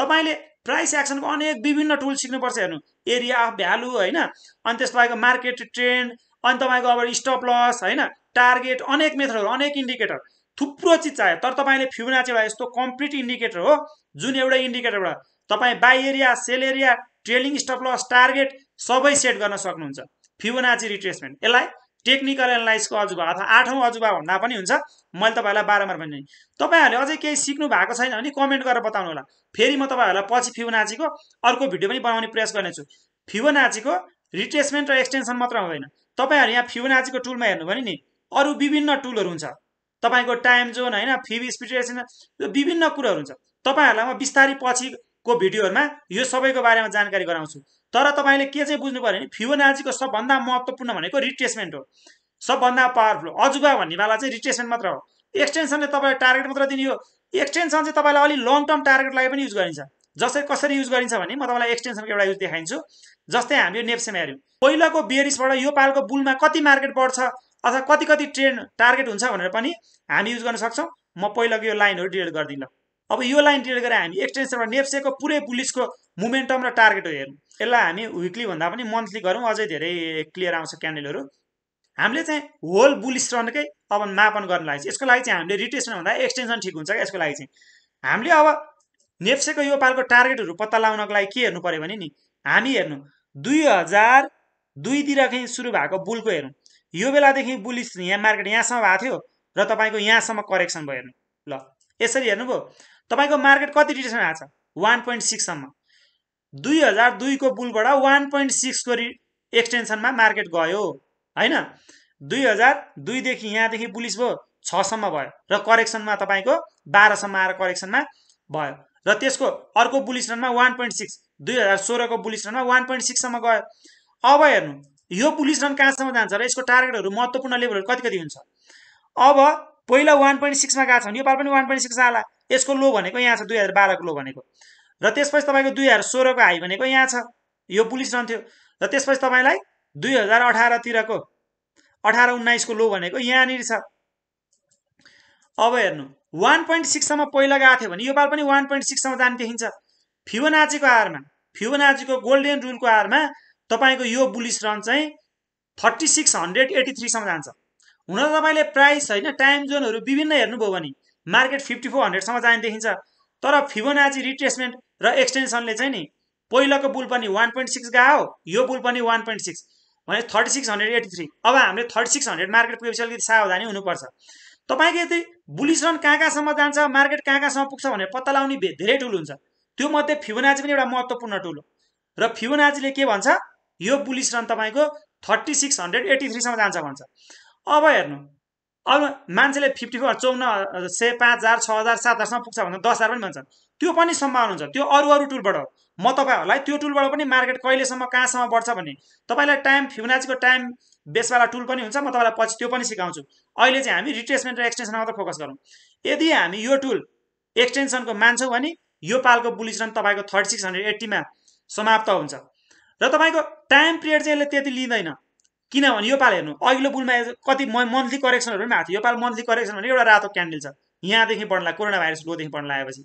तपाईँले प्राइस एक्सनको अनेक विभिन्न टुल सिक्नुपर्छ हेर्नु एरिया अफ भ्यालु होइन अनि तपाईँको मार्केट ट्रेन्ड अनि तपाईँको अब स्टप लस होइन टार्गेट अनेक मेथडहरू अनेक इन्डिकेटर थुप्रो चिज चाहियो तर तपाईँले फ्युना एउटा यस्तो कम्प्लिट इन्डिकेटर हो जुन एउटा इन्डिकेटरबाट तपाईँ buy area sell area trailing stop loss target सबै सेट गर्न सक्नुहुन्छ फ्युनाची रिट्रेसमेन्ट यसलाई टेक्निकल एनालाइजको अजुबा अथवा आठौँ अजुबा भन्दा पनि हुन्छ मैले तपाईँहरूलाई बारम्बार भने तपाईँहरूले अझै केही सिक्नु भएको छैन भने कमेन्ट गरेर बताउनु होला फेरि म तपाईँहरूलाई पछि फिबोनाचीको अर्को भिडियो पनि बनाउने प्रयास गर्नेछु फिबोनाचीको रिट्रेसमेन्ट र एक्सटेन्सन मात्र हुँदैन तपाईँहरू यहाँ फिबोनाचीको टुलमा हेर्नु भने नि अरू विभिन्न टुलहरू हुन्छ तपाईँको टाइम जोन होइन फिब स्पिड विभिन्न कुरोहरू हुन्छ तपाईँहरूलाई म बिस्तारै पछि को भिडियोहरूमा यो सबैको बारेमा जानकारी गराउँछु तर तपाईँले के चाहिँ बुझ्नु पऱ्यो भने फियोनाजीको सबभन्दा महत्त्वपूर्ण भनेको रिट्रेसमेन्ट हो सबभन्दा पावरफुल अजुबा भन्नेवाला चाहिँ रिट्रेसमेन्ट मात्र हो एक्सटेन्सनले तपाईँलाई टार्गेट मात्र दिने हो एक्सटेन्सन चाहिँ तपाईँलाई अलिक लङ टर्म टार्गेट लागि पनि युज गरिन्छ जसरी कसरी युज गरिन्छ भने म तपाईँलाई एक्सटेन्सनको एउटा युज देखाइन्छु जस्तै हामीले नेप्सेमा हेऱ्यौँ पहिलाको बेरिसबाट यो पालको बुलमा कति मार्केट बढ्छ अथवा कति कति ट्रेन टार्गेट हुन्छ भनेर पनि हामी युज गर्न सक्छौँ म पहिलाको यो लाइनहरू डिलिट गरिदिनँ अब यो लाइन लाइनतिर गरेर हामी एक्सटेन्सनमा नेप्सेको पुरै पुलिसको मुमेन्टम र टार्गेट हो हेरौँ यसलाई हामी विक्ली भन्दा पनि मन्थली गरौँ अझै धेरै क्लियर आउँछ क्यान्डलहरू हामीले चाहिँ होल बुलिस रनकै अब मापन गर्न लागि यसको लागि चाहिँ हामीले रिटेसन भन्दा एक्सटेन्सन ठिक हुन्छ क्या यसको लागि चाहिँ हामीले अब नेप्सेको यो पालको टार्गेटहरू पत्ता लगाउनको लागि के हेर्नु पऱ्यो भने नि हामी हेर्नु दुई हजार दुईतिरदेखि सुरु भएको बुलको हेरौँ यो बेलादेखि बुलिस यहाँ मार्केट यहाँसम्म भएको थियो र तपाईँको यहाँसम्म करेक्सन भयो हेर्नु ल यसरी हेर्नुभयो तपाईँको मार्केट कति रिटर्न आएको छ वान पोइन्ट सिक्ससम्म दुई हजार दुईको बुलबाट वान पोइन्ट सिक्सको रि एक्सटेन्सनमा मार्केट गयो होइन दुई हजार दुईदेखि यहाँदेखि बुलिस भयो छसम्म भयो र करेक्सनमा तपाईँको बाह्रसम्म आएर करेक्सनमा भयो र त्यसको अर्को बुलिस रनमा वान पोइन्ट सिक्स दुई हजार सोह्रको बुलिस रनमा वान पोइन्ट सिक्ससम्म गयो अब हेर्नु यो बुलिस रन कहाँसम्म जान्छ र यसको टार्गेटहरू महत्त्वपूर्ण लेभलहरू कति कति हुन्छ अब पहिला वान पोइन्ट सिक्समा गएको छ भने यो पाल पनि वान पोइन्ट सिक्स आला यसको लो भनेको यहाँ छ दुई हजार बाह्रको लो भनेको र त्यसपछि तपाईँको दुई हजार सोह्रको हाई भनेको यहाँ छ यो पुलिस रन थियो र त्यसपछि तपाईँलाई दुई हजार अठारतिरको अठार उन्नाइसको लो भनेको यहाँनिर छ अब हेर्नु वान पोइन्ट सिक्ससम्म पहिला गएको थियो भने यो पाल पनि वान पोइन्ट सिक्ससम्म जाने देखिन्छ फिवनाचीको आरमा फिवनाचीको गोल्डेन रुलको आरमा तपाईँको यो बुलिस रन चाहिँ थर्टी सिक्स हन्ड्रेड एटी थ्रीसम्म जान्छ हुन त तपाईँले प्राइस होइन टाइम जोनहरू विभिन्न हेर्नुभयो भने मार्केट फिफ्टी फोर हन्ड्रेडसम्म जाने देखिन्छ तर फिबोनाची रिट्रेसमेन्ट र एक्सटेन्सनले चाहिँ नि पहिलाको बुल पनि वान पोइन्ट सिक्स गयो यो बुल पनि वान पोइन्ट सिक्स भने thirty six hundred eighty three अब हामीले थर्टी सिक्स हन्ड्रेड मार्केट पुगेपछि अलिकति सावधानी हुनुपर्छ तपाईँको यदि बुलिस रन कहाँ कहाँसम्म जान्छ मार्केट कहाँ कहाँसम्म पुग्छ भनेर पत्ता लगाउने धेरै टुल हुन्छ त्यो मध्ये फिबोनाची पनि एउटा महत्त्वपूर्ण टुल हो र फिबोनाचीले के भन्छ यो बुलिस रन तपाईँको थर्टी सिक्स हन्ड्रेड एट्टी थ्रीसम्म जान्छ भन्छ अब हेर्नु अब मान्छेले फिफ्टी फोर चौन सय पाँच हजार छ हजार सात हजारसम्म पुग्छ भन्दा दस हजार पनि भन्छन् त्यो पनि सम्भावना हुन्छ त्यो अरू अरू टुलबाट हो म तपाईँहरूलाई त्यो टुलबाट पनि मार्केट कहिलेसम्म कहाँसम्म बढ्छ भने तपाईँलाई टाइम फ्युनाचीको टाइम बेसवाला टुल पनि हुन्छ म तपाईँलाई पछि त्यो पनि सिकाउँछु अहिले चाहिँ हामी रिट्रेसमेन्ट र एक्सटेन्सन मात्र फोकस गरौँ यदि हामी यो टुल एक्सटेन्सनको मान्छौँ भने यो पालको बुलिस रन तपाईँको थर्टी सिक्स हन्ड्रेड एट्टीमा समाप्त हुन्छ र तपाईँको टाइम पिरियड चाहिँ यसले त्यति लिँदैन किनभने यो पाल हेर्नु अघिल्लो पुलमा कति मन्थली करेक्सनहरू पनि आएको थियो यो पाल मन्थली करेक्सन भने एउटा रातो क्यान्डल छ यहाँदेखि बढ्ला कोरोना भाइरस लोदेखि बढ्न आएपछि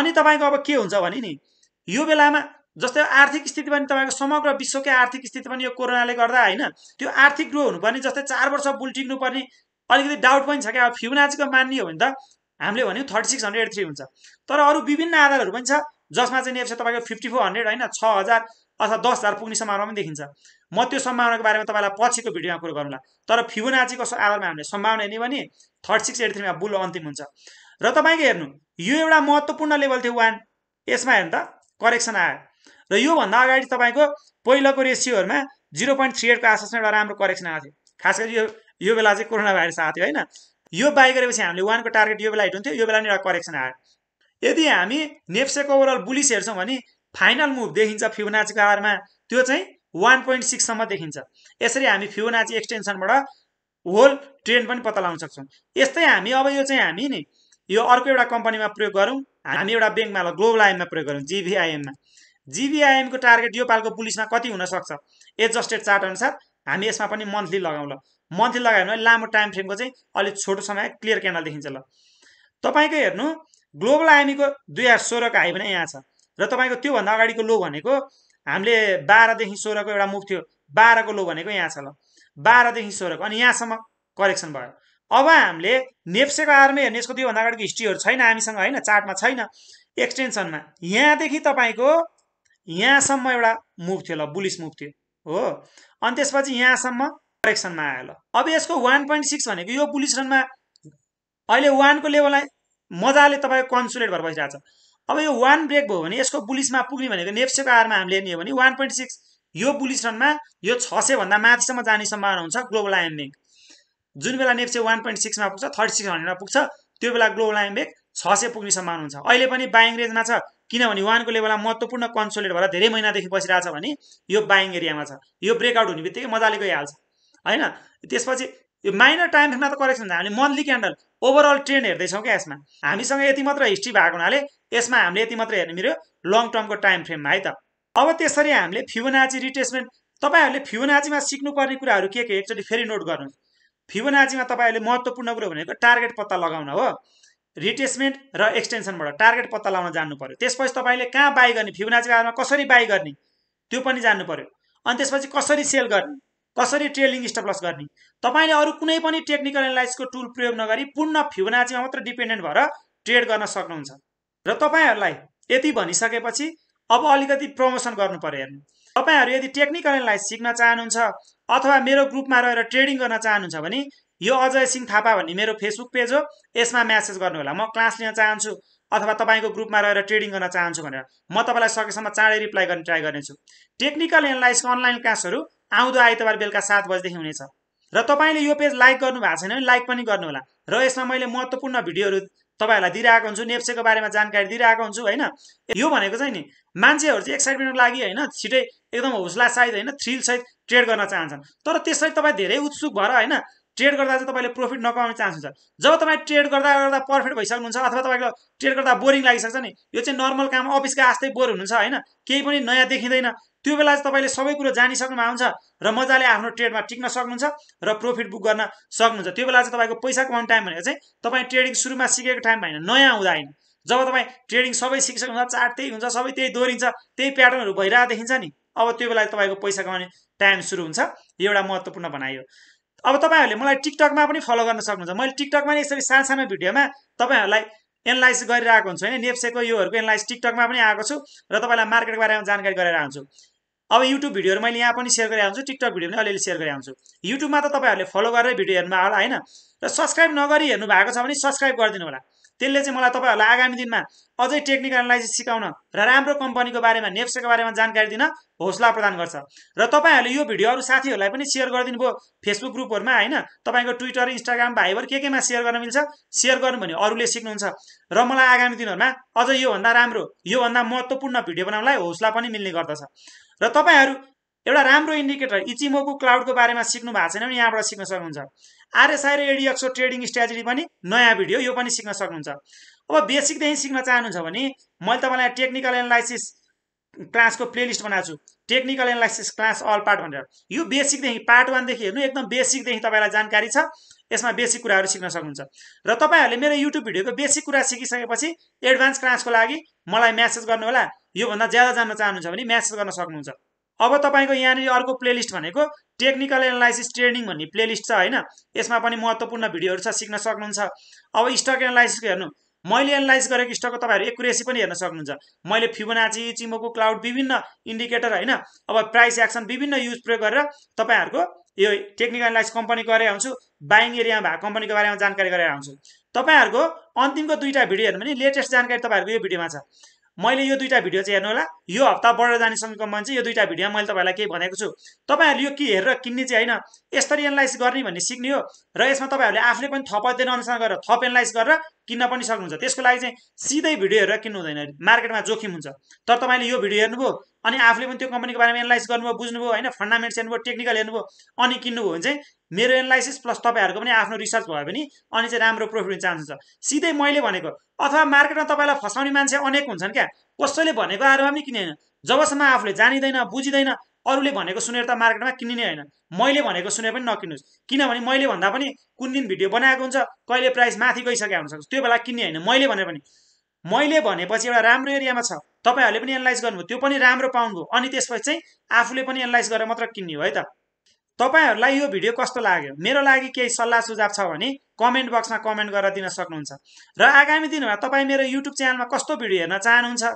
अनि तपाईँको अब के हुन्छ भने नि यो बेलामा जस्तै आर्थिक स्थिति पनि तपाईँको समग्र विश्वकै आर्थिक स्थिति पनि यो कोरोनाले गर्दा होइन त्यो आर्थिक ग्रो हुनुपर्ने जस्तै चार वर्ष बुल टिक्नुपर्ने अलिकति डाउट पनि छ क्या अब फ्युनाजीको मान्ने हो भने त हामीले भन्यौँ थर्टी सिक्स हन्ड्रेड थ्री हुन्छ तर अरू विभिन्न आधारहरू पनि छ जसमा चाहिँ नेप्से तपाईँको फिफ्टी फोर हन्ड्रेड होइन छ हजार अथवा दस हजार पुग्ने सम्भावना पनि देखिन्छ म त्यो सम्भावनाको बारेमा तपाईँलाई पछिको भिडियोमा कुरो गरौँला तर फिबोनाचीको आधारमा हामीले सम्भावना हेर्ने भने थर्ड सिक्स एट थ्रीमा बुल अन्तिम हुन्छ र तपाईँको हेर्नु यो एउटा महत्त्वपूर्ण लेभल थियो वान यसमा हेर्नु त करेक्सन आयो र योभन्दा अगाडि तपाईँको पहिलोको रेसियोहरूमा जिरो पोइन्ट थ्री एटको आसपासमा एउटा राम्रो करेक्सन आएको थियो खास गरी यो यो बेला चाहिँ कोरोना भाइरस आएको थियो होइन यो बाई गरेपछि हामीले वानको टार्गेट यो बेला हिट हुन्थ्यो यो बेला नि एउटा करेक्सन आयो यदि हामी नेप्सेको ओभरअल बुलिस हेर्छौँ भने फाइनल मुभ देखिन्छ फिबोनाचीको आधारमा त्यो चाहिँ वान पोइन्ट सिक्ससम्म देखिन्छ यसरी हामी फिबोनाची एक्सटेन्सनबाट होल ट्रेन्ड पनि पत्ता लगाउन सक्छौँ यस्तै हामी अब यो चाहिँ हामी नि यो अर्को एउटा कम्पनीमा प्रयोग गरौँ हामी एउटा ब्याङ्कमा ग्लोबल आइएममा प्रयोग गरौँ जिभिआइएममा जिभिआइएमको टार्गेट यो पालको पुलिसमा कति हुनसक्छ एडजस्टेड चार्ट अनुसार हामी यसमा पनि मन्थली लगाउँ ल मन्थली लगायो भने लामो टाइम फ्रेमको चाहिँ अलिक छोटो समय क्लियर क्यान्डल देखिन्छ ल तपाईँको हेर्नु ग्लोबल आइमीको दुई हजार सोह्रको हाई भने यहाँ छ र तपाईँको त्योभन्दा अगाडिको लो भनेको हामीले बाह्रदेखि सोह्रको एउटा मुभ थियो बाह्रको लो भनेको यहाँ छ ल बाह्रदेखि सोह्रको अनि यहाँसम्म करेक्सन भयो अब हामीले नेप्सेको आर्मी हेर्ने यसको त्योभन्दा अगाडिको हिस्ट्रीहरू छैन हामीसँग होइन चार्टमा छैन एक्सटेन्सनमा यहाँदेखि तपाईँको यहाँसम्म एउटा मुभ थियो ल बुलिस मुभ थियो हो अनि त्यसपछि यहाँसम्म करेक्सनमा आयो ल अब यसको वान पोइन्ट सिक्स भनेको यो बुलिस रनमा अहिले वानको लेभललाई मजाले तपाईँको कन्सुलेट भएर बसिरहेको छ अब यो वान ब्रेक भयो भने यसको बुलिसमा पुग्ने भनेको नेप्सेको आरमा हामीले हेर्ने हो भने वान पोइन्ट सिक्स यो बुलिस रनमा यो छ सयभन्दा माथिसम्म जाने सम्भावना हुन्छ ग्लोबल आइएम जुन बेला नेप्से वान पोइन्ट सिक्समा पुग्छ थर्टी सिक्स हन्ड्रेडमा पुग्छ त्यो बेला ग्लोबल आइएम ब्याङ्क छ सय पुग्ने सम्भावना हुन्छ अहिले पनि बाइङ रेन्जमा छ किनभने वानको लेभलमा महत्त्वपूर्ण कन्सोलेट भएर धेरै महिनादेखि बसिरहेको छ भने यो बाइङ एरियामा छ यो ब्रेकआउट हुने बित्तिकै मजाले गइहाल्छ होइन त्यसपछि यो माइनर टाइम फ्रेममा त करेक्सन हुन्छ हामीले मन्थली क्यान्डल ओभरअल ट्रेन्ड हेर्दैछौँ क्या यसमा हामीसँग यति मात्र हिस्ट्री भएको हुनाले यसमा हामीले यति मात्र हेर्ने मेरो लङ टर्मको टाइम फ्रेममा है त अब त्यसरी हामीले फिबोनाची रिट्रेसमेन्ट तपाईँहरूले फिबोनाचीमा सिक्नुपर्ने कुराहरू के के एकचोटि फेरि नोट गर्नुहोस् फिबोनाचीमा तपाईँहरूले महत्त्वपूर्ण कुरो भनेको टार्गेट पत्ता लगाउन हो रिट्रेसमेन्ट र एक्सटेन्सनबाट टार्गेट पत्ता लगाउन जान्नु पऱ्यो त्यसपछि तपाईँले कहाँ बाई गर्ने फिबोनाचीको आधारमा कसरी बाई गर्ने त्यो पनि जान्नु पऱ्यो अनि त्यसपछि कसरी सेल गर्ने कसरी ट्रेलिङ स्टपलस गर्ने तपाईँले अरू कुनै पनि टेक्निकल एनालाइसको टुल प्रयोग नगरी पूर्ण फिबोनाचीमा मात्र डिपेन्डेन्ट भएर ट्रेड गर्न सक्नुहुन्छ र तपाईँहरूलाई यति भनिसकेपछि अब अलिकति प्रमोसन गर्नु पर्यो हेर्नु तपाईँहरू यदि टेक्निकल एनालाइज सिक्न चाहनुहुन्छ अथवा मेरो ग्रुपमा रहेर ट्रेडिङ गर्न चाहनुहुन्छ भने यो अजय सिंह थापा भन्ने मेरो फेसबुक पेज हो यसमा म्यासेज होला म क्लास लिन चाहन्छु अथवा तपाईँको ग्रुपमा रहेर ट्रेडिङ गर्न चाहन्छु भनेर म तपाईँलाई सकेसम्म चाँडै रिप्लाई गर्ने ट्राई गर्नेछु टेक्निकल एनालाइजको अनलाइन क्लासहरू आउँदो आइतबार बेलुका सात बजीदेखि हुनेछ र तपाईँले यो पेज लाइक गर्नुभएको छैन भने लाइक पनि गर्नुहोला र यसमा मैले महत्त्वपूर्ण भिडियोहरू तपाईँहरूलाई दिइरहेको हुन्छु नेप्सेको बारेमा जानकारी दिइरहेको हुन्छु होइन यो भनेको चाहिँ नि मान्छेहरू चाहिँ एक्साइटमेन्टको लागि होइन छिटै एकदम हौसलासहित होइन थ्रिलसहित ट्रेड गर्न चाहन्छन् तर त्यसरी तपाईँ धेरै उत्सुक भएर होइन ट्रेड गर्दा चाहिँ तपाईँले प्रफिट नकमाउने चान्स हुन्छ जब तपाईँ ट्रेड गर्दा गर्दा पर्फेक्ट भइसक्नुहुन्छ अथवा तपाईँको ट्रेड गर्दा बोरिङ लागिसक्छ नि यो चाहिँ नर्मल काम अफिसका आस्तै बोर हुनुहुन्छ होइन केही पनि नयाँ देखिँदैन त्यो बेला चाहिँ तपाईँले सबै कुरो भएको हुन्छ र मजाले आफ्नो ट्रेडमा टिक्न सक्नुहुन्छ र प्रफिट बुक गर्न सक्नुहुन्छ त्यो बेला चाहिँ तपाईँको पैसा कमाउने टाइम भनेको चाहिँ तपाईँ ट्रेडिङ सुरुमा सिकेको टाइम होइन नयाँ हुँदा होइन जब तपाईँ ट्रेडिङ सबै सिकिसक्नुहुन्छ चार्ट त्यही हुन्छ सबै त्यही दोहोरिन्छ त्यही प्याटर्नहरू भइरहेको देखिन्छ नि अब त्यो बेला तपाईँको पैसा कमाउने टाइम सुरु हुन्छ यो एउटा महत्त्वपूर्ण भनाइयो अब तपाईँहरूले मलाई टिकटकमा पनि फलो गर्न सक्नुहुन्छ मैले टिकटकमा नै यसरी सानो सानो भिडियोमा तपाईँहरूलाई एनालाइज गरिरहेको हुन्छु होइन नेप्सेको योहरूको एनालाइज टिकटकमा पनि आएको छु र तपाईँलाई मार्केटको बारेमा जानकारी गरेर आउँछु अब युट्युब भिडियोहरू मैले यहाँ पनि सेयर गरेर आउँछु टिकटक भिडियो पनि अलिअलि सेयर गरेर आउँछु युट्युबमा त तपाईँहरूले फलो गरेर भिडियो हेर्नु होला होइन र सब्सक्राइब नगरी हेर्नु भएको छ भने सब्सक्राइब गरिदिनु होला त्यसले चाहिँ मलाई तपाईँहरूलाई आगामी दिनमा अझै टेक्निकल एनालाइसिस सिकाउन र राम्रो कम्पनीको बारेमा नेप्सेको बारेमा जानकारी दिन हौसला प्रदान गर्छ र तपाईँहरूले यो भिडियो अरू साथीहरूलाई पनि सेयर गरिदिनु भयो फेसबुक ग्रुपहरूमा होइन तपाईँको ट्विटर इन्स्टाग्राम भाइबर के केमा सेयर गर्न मिल्छ सेयर गर्नु भने अरूले सिक्नुहुन्छ र मलाई आगामी दिनहरूमा अझ योभन्दा राम्रो योभन्दा महत्त्वपूर्ण भिडियो बनाउनलाई हौसला पनि मिल्ने गर्दछ र तपाईँहरू एउटा राम्रो इन्डिकेटर इचिमोको क्लाउडको बारेमा सिक्नु भएको छैन भने यहाँबाट सिक्न सक्नुहुन्छ आरएसआई र एडिएक्सको ट्रेडिङ स्ट्राटेजी पनि नयाँ भिडियो यो पनि सिक्न सक्नुहुन्छ अब बेसिकदेखि सिक्न चाहनुहुन्छ भने मैले तपाईँलाई टेक्निकल एनालाइसिस क्लासको प्लेलिस्ट बनाएको छु technical analysis class all part भनेर यो बेसिकदेखि पार्ट वानदेखि हेर्नु एकदम बेसिकदेखि तपाईँलाई जानकारी छ यसमा बेसिक कुराहरू सिक्न सक्नुहुन्छ र तपाईँहरूले मेरो युट्युब भिडियोको बेसिक कुरा सिकिसकेपछि एडभान्स क्लासको लागि मलाई म्यासेज गर्नु होला योभन्दा ज्यादा जान्न चाहनुहुन्छ भने म्यासेज गर्न सक्नुहुन्छ अब तपाईँको यहाँनिर अर्को प्लेलिस्ट भनेको टेक्निकल एनालाइसिस ट्रेनिङ भन्ने प्लेलिस्ट छ होइन यसमा पनि महत्त्वपूर्ण भिडियोहरू छ सिक्न सक्नुहुन्छ अब स्टक एनालाइसिसको हेर्नु मैले एनालाइज गरेको स्टकको तपाईँहरू एकुरेसी पनि हेर्न सक्नुहुन्छ मैले फिबोनाची चिमोको क्लाउड विभिन्न इन्डिकेटर होइन अब प्राइस एक्सन विभिन्न युज प्रयोग गरेर तपाईँहरूको यो टेक्निकल एनालाइज कम्पनी गरेर आउँछु बाइङ एरियामा भएको कम्पनीको बारेमा जानकारी गरेर आउँछु तपाईँहरूको अन्तिमको दुईवटा भिडियो हेर्नु भने लेटेस्ट जानकारी तपाईँहरूको यो भिडियोमा छ मैले यो दुईवटा भिडियो चाहिँ हेर्नु होला यो हप्ता बढेर जाने मान्छे चाहिँ यो दुईवटा भिडियोमा मैले तपाईँहरूलाई केही भनेको छु तपाईँहरूले यो के हेरेर किन्ने चाहिँ होइन यसरी एनालाइज गर्ने भन्ने सिक्ने हो र यसमा तपाईँहरूले आफूले पनि थप अध्ययन अनुसार गरेर थप एनालाइज गरेर किन्न पनि सक्नुहुन्छ त्यसको लागि चाहिँ सिधै भिडियो हेरेर किन्नु हुँदैन मार्केटमा जोखिम हुन्छ तर तपाईँले यो भिडियो हेर्नुभयो अनि आफूले पनि त्यो कम्पनीको बारेमा एनालाइज गर्नुभयो बुझ्नुभयो होइन फन्डामेन्ट्स हेर्नुभयो टेक्निकल हेर्नुभयो अनि किन्नुभयो भने चाहिँ मेरो एनालाइसिस प्लस तपाईँहरूको पनि आफ्नो रिसर्च भयो भने अनि चाहिँ राम्रो प्रफिट हुने चान्स हुन्छ सिधै मैले भनेको अथवा मार्केटमा तपाईँलाई फसाउने मान्छे अनेक हुन्छन् क्या कसैले भनेको आएर पनि किनेन जबसम्म आफूले जानिँदैन बुझिँदैन अरूले भनेको सुनेर त मार्केटमा किन्ने होइन मैले भनेको सुनेर पनि नकिन्नुहोस् किनभने मैले भन्दा पनि कुन दिन भिडियो बनाएको हुन्छ कहिले प्राइस माथि गइसकेको हुनसक्छ त्यो बेला किन्ने होइन मैले भने पनि मैले भनेपछि एउटा राम्रो एरियामा छ तपाईँहरूले पनि एनालाइज गर्नुभयो त्यो पनि राम्रो पाउनुभयो अनि त्यसपछि चाहिँ आफूले पनि एनालाइज गरेर मात्र किन्ने हो है त तपाईँहरूलाई यो भिडियो कस्तो लाग्यो मेरो लागि केही सल्लाह सुझाव छ भने कमेन्ट बक्समा कमेन्ट गरेर दिन सक्नुहुन्छ र आगामी दिनमा तपाईँ मेरो युट्युब च्यानलमा कस्तो भिडियो हेर्न चाहनुहुन्छ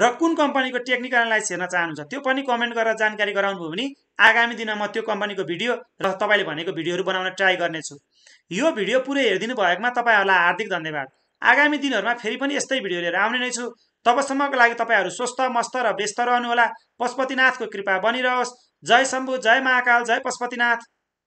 र कुन कम्पनीको टेक्निकल एनालाइज हेर्न चाहनुहुन्छ त्यो पनि कमेन्ट गरेर जानकारी गराउनुभयो भने आगामी दिनमा त्यो कम्पनीको भिडियो र तपाईँले भनेको भिडियोहरू बनाउन ट्राई गर्नेछु यो भिडियो पुरै हेरिदिनु भएकोमा तपाईँहरूलाई हार्दिक धन्यवाद आगामी दिनहरूमा फेरि पनि यस्तै भिडियो लिएर आउने नै छु तबसम्मको लागि तपाईँहरू स्वस्थ मस्त र व्यस्त रहनुहोला पशुपतिनाथको कृपा बनिरहोस् जय शम्भु जय महाकाल जय पशुपतिनाथ